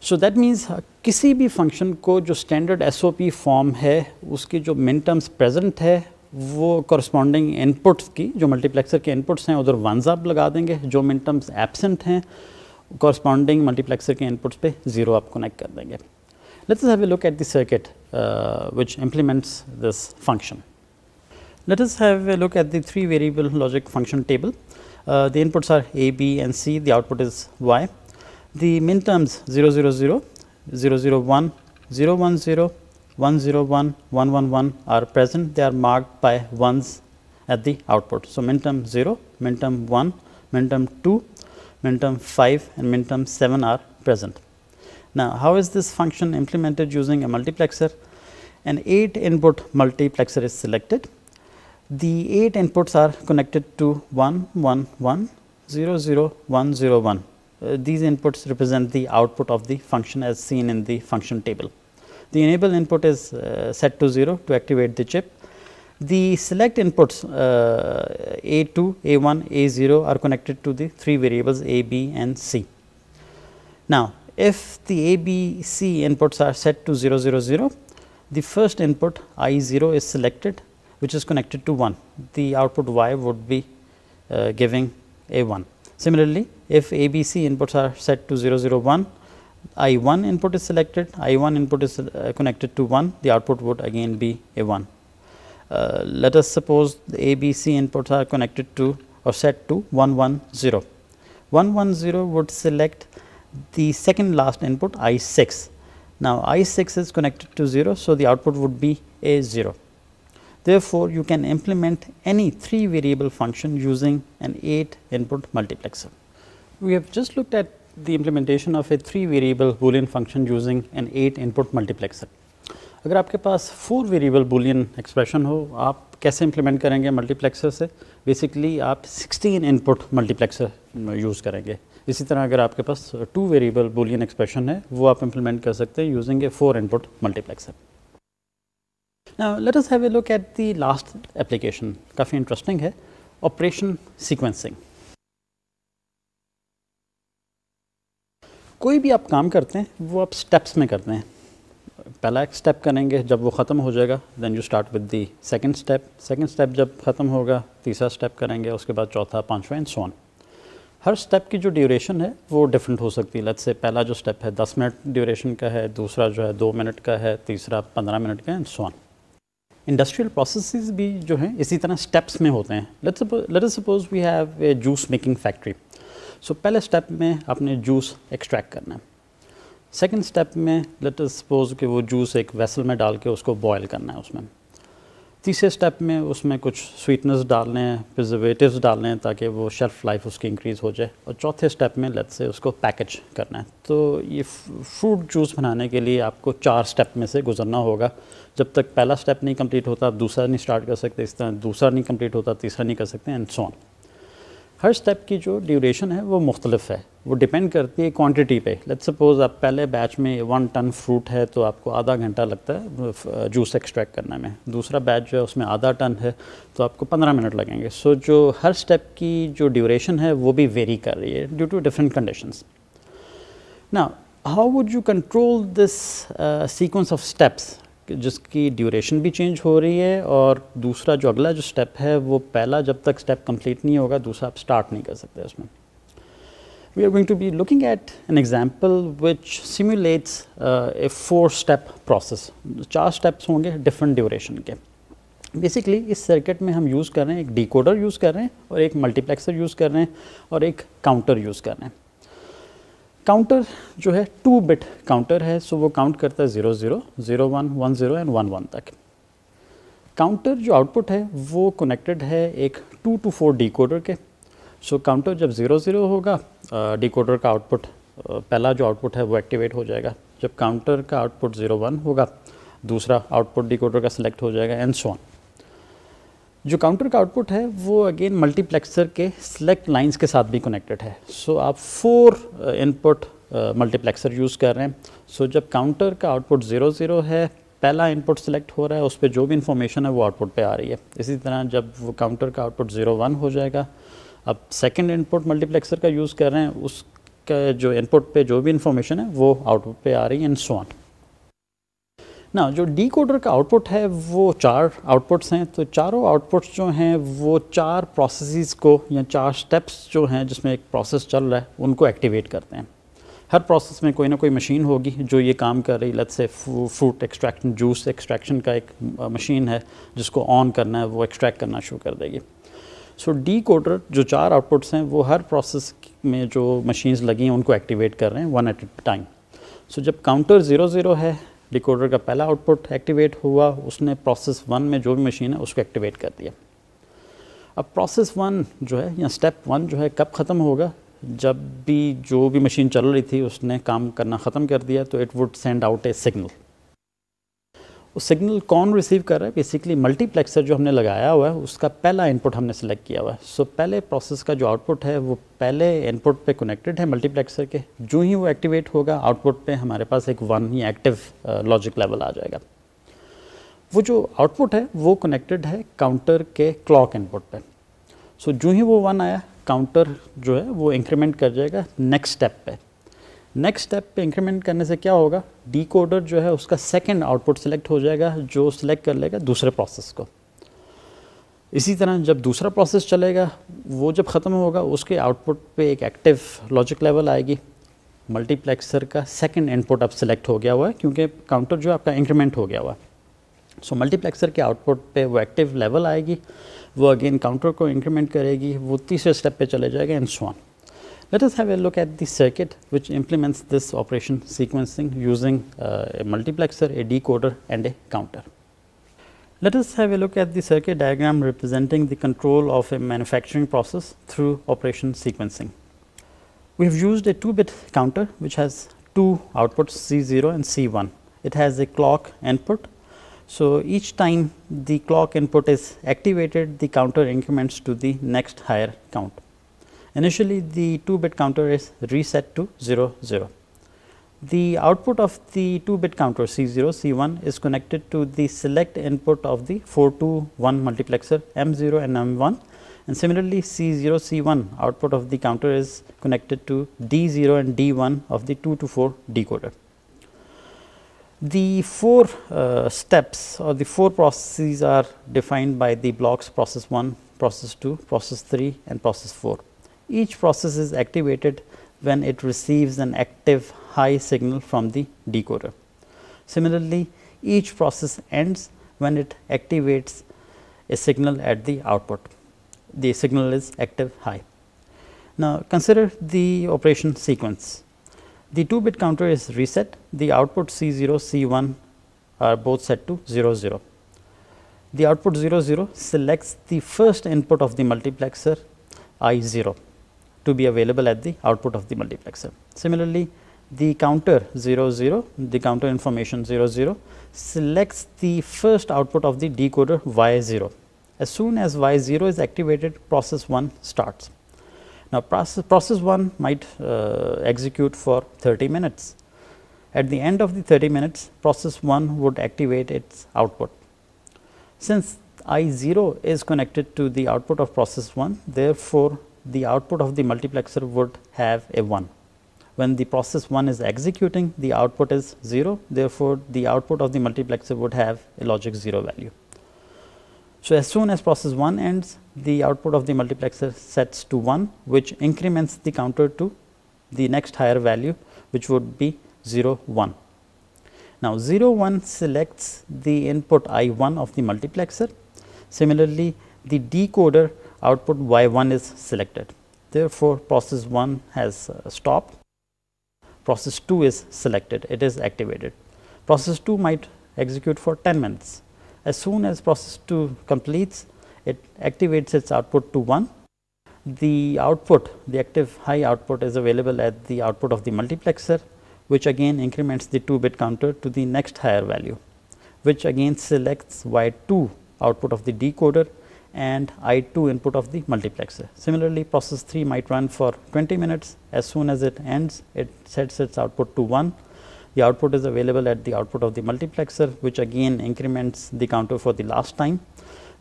सो दैट मीन्स किसी भी फंक्शन को जो standard S O P form है उसके जो मिन टर्म्स प्रेजेंट है वो कॉरस्पॉन्डिंग इनपुट्स की जो मल्टीप्लेक्सर के इनपुट्स हैं उधर वन आप लगा देंगे जो मिन टर्म्स एबसेंट हैं कॉरस्पॉन्डिंग मल्टीप्लेक्सर के इनपुट्स पे जीरो आप कनेक्ट कर देंगे let's have a look at the circuit which implements this function let us have a look at the three variable logic function table the inputs are A B and C the output is Y the min terms 0 0 0, 0 0 1, 0 1 0, 1 0 1, 1 1 1 are present, they are marked by 1s at the output. So, min term 0, min term 1, min term 2, min term 5 and min term 7 are present. Now, how is this function implemented using a multiplexer? An 8 input multiplexer is selected. The 8 inputs are connected to 1 1 1 0 0 1 0 1 uh, these inputs represent the output of the function as seen in the function table. The enable input is uh, set to 0 to activate the chip. The select inputs A2, A1, A0 are connected to the three variables A, B and C. Now, if the A, B, C inputs are set to 0, 0, 0, the first input I 0 is selected which is connected to 1, the output Y would be uh, giving A 1. Similarly, if ABC inputs are set to 001, I 1 input is selected, I 1 input is uh, connected to 1, the output would again be a 1. Uh, let us suppose the ABC inputs are connected to or set to 110. 110 would select the second last input I 6. Now, I 6 is connected to 0, so the output would be a 0. Therefore, you can implement any three variable function using an eight input multiplexer. We have just looked at the implementation of a three variable boolean function using an eight input multiplexer. अगर आपके पास 4 variable boolean expression हो आप कैसे implement करेंगे multiplexer से basically आप 16 input multiplexer use करेंगे इसी तरह अगर आपके पास टू वेरिएबल बूलियन एक्सप्रेशन है वो आप इम्प्लीमेंट कर सकते हैं using a four input multiplexer Now let us have a look at the last application, काफ़ी interesting है ऑपरेशन sequencing. कोई भी आप काम करते हैं वो आप स्टेप्स में करते हैं पहला एक स्टेप करेंगे जब वो ख़त्म हो जाएगा then you start with the second step second step जब ख़त्म होगा तीसरा स्टेप करेंगे उसके बाद चौथा पाँचवा एंड सोन हर स्टेप की जो ड्यूरेशन है वो डिफरेंट हो सकती है लेट्स से पहला जो स्टेप है दस मिनट ड्यूरेशन का है दूसरा जो है दो मिनट का है तीसरा पंद्रह मिनट का एंड सोन इंडस्ट्रियल प्रोसेसेस भी जो हैं इसी तरह स्टेप्स में होते हैं let us suppose we have a juice making factory so पहले स्टेप में आपने जूस एक्सट्रैक्ट करना है सेकेंड स्टेप में लेट अस सपोज कि वो जूस एक वेसल में डाल के उसको बॉयल करना है उसमें तीसरे स्टेप में उसमें कुछ स्वीटनेस डालने हैं प्रिजर्वेटिव डालने हैं ताकि वो शेल्फ़ लाइफ उसकी इंक्रीज़ हो जाए और चौथे स्टेप में लेट से उसको पैकेज करना है तो ये फ्रूट जूस बनाने के लिए आपको चार स्टेप में से गुजरना होगा जब तक पहला स्टेप नहीं कंप्लीट होता आप दूसरा नहीं स्टार्ट कर सकते इस तरह दूसरा नहीं कंप्लीट होता तीसरा नहीं कर सकते एंड सोन हर स्टेप की जो ड्यूरेशन है वो मुख्तलिफ है वो डिपेंड करती है क्वांटिटी पे लेट्स सपोज आप पहले बैच में वन टन फ्रूट है तो आपको आधा घंटा लगता है जूस एक्सट्रैक्ट करने में दूसरा बैच जो है उसमें आधा टन है तो आपको पंद्रह मिनट लगेंगे सो so, जो हर स्टेप की जो ड्यूरेशन है वो भी वेरी कर रही है ड्यू टू डिफरेंट कंडीशंस ना how would you control this sequence of steps जिसकी ड्यूरेशन भी चेंज हो रही है और दूसरा जो अगला जो स्टेप है वो पहला जब तक स्टेप कंप्लीट नहीं होगा दूसरा आप स्टार्ट नहीं कर सकते उसमें we are going to be looking at an example which simulates a four step process चार स्टेप्स होंगे डिफरेंट ड्यूरेशन के बेसिकली इस सर्किट में हम यूज़ कर रहे हैं एक डिकोडर यूज़ कर रहे हैं और एक मल्टीप्लेक्सर यूज़ कर रहे हैं और एक काउंटर यूज़ कर रहे हैं काउंटर जो है टू बिट काउंटर है सो वो काउंट करता है zero zero zero one one zero and one one तक काउंटर जो आउटपुट है वो कनेक्टेड है एक two to four decoder के सो so, काउंटर जब ज़ीरो ज़ीरो होगा डी का आउटपुट पहला जो आउटपुट है वो एक्टिवेट हो जाएगा जब काउंटर का आउटपुट ज़ीरो वन होगा दूसरा आउटपुट डी का सिलेक्ट हो जाएगा एंड सोन जो काउंटर का आउटपुट है वो अगेन मल्टीप्लेक्सर के सिलेक्ट लाइंस के साथ भी कनेक्टेड है सो so, आप फोर इनपुट मल्टीप्लेक्सर यूज़ कर रहे हैं सो so, जब काउंटर का आउटपुट ज़ीरो ज़ीरो है पहला इनपुट सिलेक्ट हो रहा है उस पर जो भी इन्फॉर्मेशन है वो आउटपुट पे आ रही है इसी तरह जब वो काउंटर का आउटपुट ज़ीरो वन हो जाएगा अब सेकंड इनपुट मल्टीप्लेक्सर का यूज़ कर रहे हैं उसका जो इनपुट पे जो भी इन्फॉर्मेशन है वो आउटपुट पे आ रही है एंड सो ऑन ना जो डी कोडर का आउटपुट है वो चार आउटपुट्स हैं तो चारों आउटपुट्स जो हैं वो चार प्रोसेस को या चार स्टेप्स जो हैं जिसमें एक प्रोसेस चल रहा है उनको एक्टिवेट करते हैं हर प्रोसेस में कोई ना कोई मशीन होगी जो ये काम कर रही लत से फ्रूट एक्सट्रैक्शन जूस एक्सट्रैक्शन का एक मशीन है जिसको ऑन करना है वो एक्सट्रैक्ट करना शुरू कर देगी सो डी कोडर जो चार आउटपुट्स हैं वो हर प्रोसेस में जो मशीन्स लगी हैं उनको एक्टिवेट कर रहे हैं one at a time so जब काउंटर ज़ीरो ज़ीरो है डिकोडर का पहला आउटपुट एक्टिवेट हुआ उसने प्रोसेस वन में जो भी मशीन है उसको एक्टिवेट कर दिया अब प्रोसेस वन जो है या स्टेप वन जो है कब ख़त्म होगा जब भी जो भी मशीन चल रही थी उसने काम करना ख़त्म कर दिया तो it would send out a signal वो सिग्नल कौन रिसीव कर रहा है बेसिकली मल्टीप्लेक्सर जो हमने लगाया हुआ है उसका पहला इनपुट हमने सेलेक्ट किया हुआ है सो so, पहले प्रोसेस का जो आउटपुट है वो पहले इनपुट पे कनेक्टेड है मल्टीप्लेक्सर के जो ही वो एक्टिवेट होगा आउटपुट पे हमारे पास एक वन ही एक्टिव लॉजिक लेवल आ जाएगा वो जो आउटपुट है वो कनेक्टेड है काउंटर के क्लॉक इनपुट पर सो so, जो ही वो वन आया काउंटर जो है वो इंक्रीमेंट कर जाएगा नेक्स्ट स्टेप पर नेक्स्ट स्टेप पे इंक्रीमेंट करने से क्या होगा डिकोडर जो है उसका सेकंड आउटपुट सिलेक्ट हो जाएगा जो सिलेक्ट कर लेगा दूसरे प्रोसेस को इसी तरह जब दूसरा प्रोसेस चलेगा वो जब ख़त्म होगा उसके आउटपुट पे एक एक्टिव लॉजिक लेवल आएगी मल्टीप्लेक्सर का सेकंड इनपुट अब सिलेक्ट हो गया हुआ है क्योंकि काउंटर जो आपका इंक्रीमेंट हो गया हुआ है सो मल्टीप्लेक्सर के आउटपुट पे वो एक्टिव लेवल आएगी वो अगेन काउंटर को इंक्रीमेंट करेगी वो तीसरे स्टेप पे चले जाएगा and so on Let us have a look at the circuit which implements this operation sequencing using uh, a multiplexer, a decoder and a counter. Let us have a look at the circuit diagram representing the control of a manufacturing process through operation sequencing. We have used a 2 bit counter which has two outputs C0 and C1. It has a clock input. So, each time the clock input is activated the counter increments to the next higher count. Initially, the 2 bit counter is reset to 0 0. The output of the 2 bit counter C0 C1 is connected to the select input of the 4 to 1 multiplexer M0 and M1 and similarly C0 C1 output of the counter is connected to D0 and D1 of the 2 to 4 decoder. The four uh, steps or the four processes are defined by the blocks process 1, process 2, process 3 and process 4. Each process is activated when it receives an active high signal from the decoder. Similarly, each process ends when it activates a signal at the output. The signal is active high. Now, consider the operation sequence. The 2 bit counter is reset, the output C0, C1 are both set to 0, 0. The output 0, 0 selects the first input of the multiplexer I 0 to be available at the output of the multiplexer. Similarly, the counter 0 0 the counter information 0 0 selects the first output of the decoder y 0. As soon as y 0 is activated process 1 starts. Now, process, process 1 might uh, execute for 30 minutes. At the end of the 30 minutes process 1 would activate its output. Since I 0 is connected to the output of process 1 therefore, the output of the multiplexer would have a 1. When the process 1 is executing, the output is 0. Therefore, the output of the multiplexer would have a logic 0 value. So, as soon as process 1 ends, the output of the multiplexer sets to 1, which increments the counter to the next higher value, which would be 0, 1. Now, 0, 1 selects the input I 1 of the multiplexer. Similarly, the decoder output Y1 is selected. Therefore, process 1 has uh, stopped, process 2 is selected, it is activated. Process 2 might execute for 10 minutes. As soon as process 2 completes, it activates its output to 1. The output, the active high output is available at the output of the multiplexer, which again increments the 2 bit counter to the next higher value, which again selects Y2 output of the decoder and I2 input of the multiplexer. Similarly, process 3 might run for 20 minutes. As soon as it ends, it sets its output to 1. The output is available at the output of the multiplexer, which again increments the counter for the last time.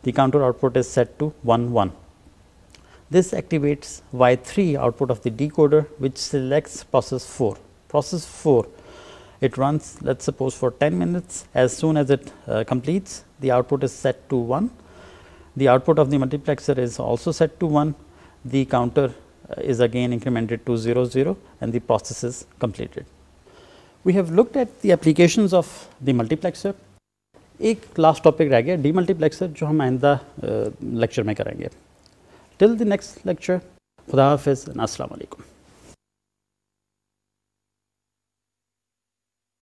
The counter output is set to 1 1. This activates Y3 output of the decoder, which selects process 4. Process 4 it runs let us suppose for 10 minutes as soon as it uh, completes the output is set to 1 the output of the multiplexer is also set to 1, the counter uh, is again incremented to 0 0 and the process is completed. We have looked at the applications of the multiplexer. एक last topic रह demultiplexer, demultiplexer जो हम uh, lecture lecture में Till the next lecture, lecture खुदा हाफिज़ अस्सलाम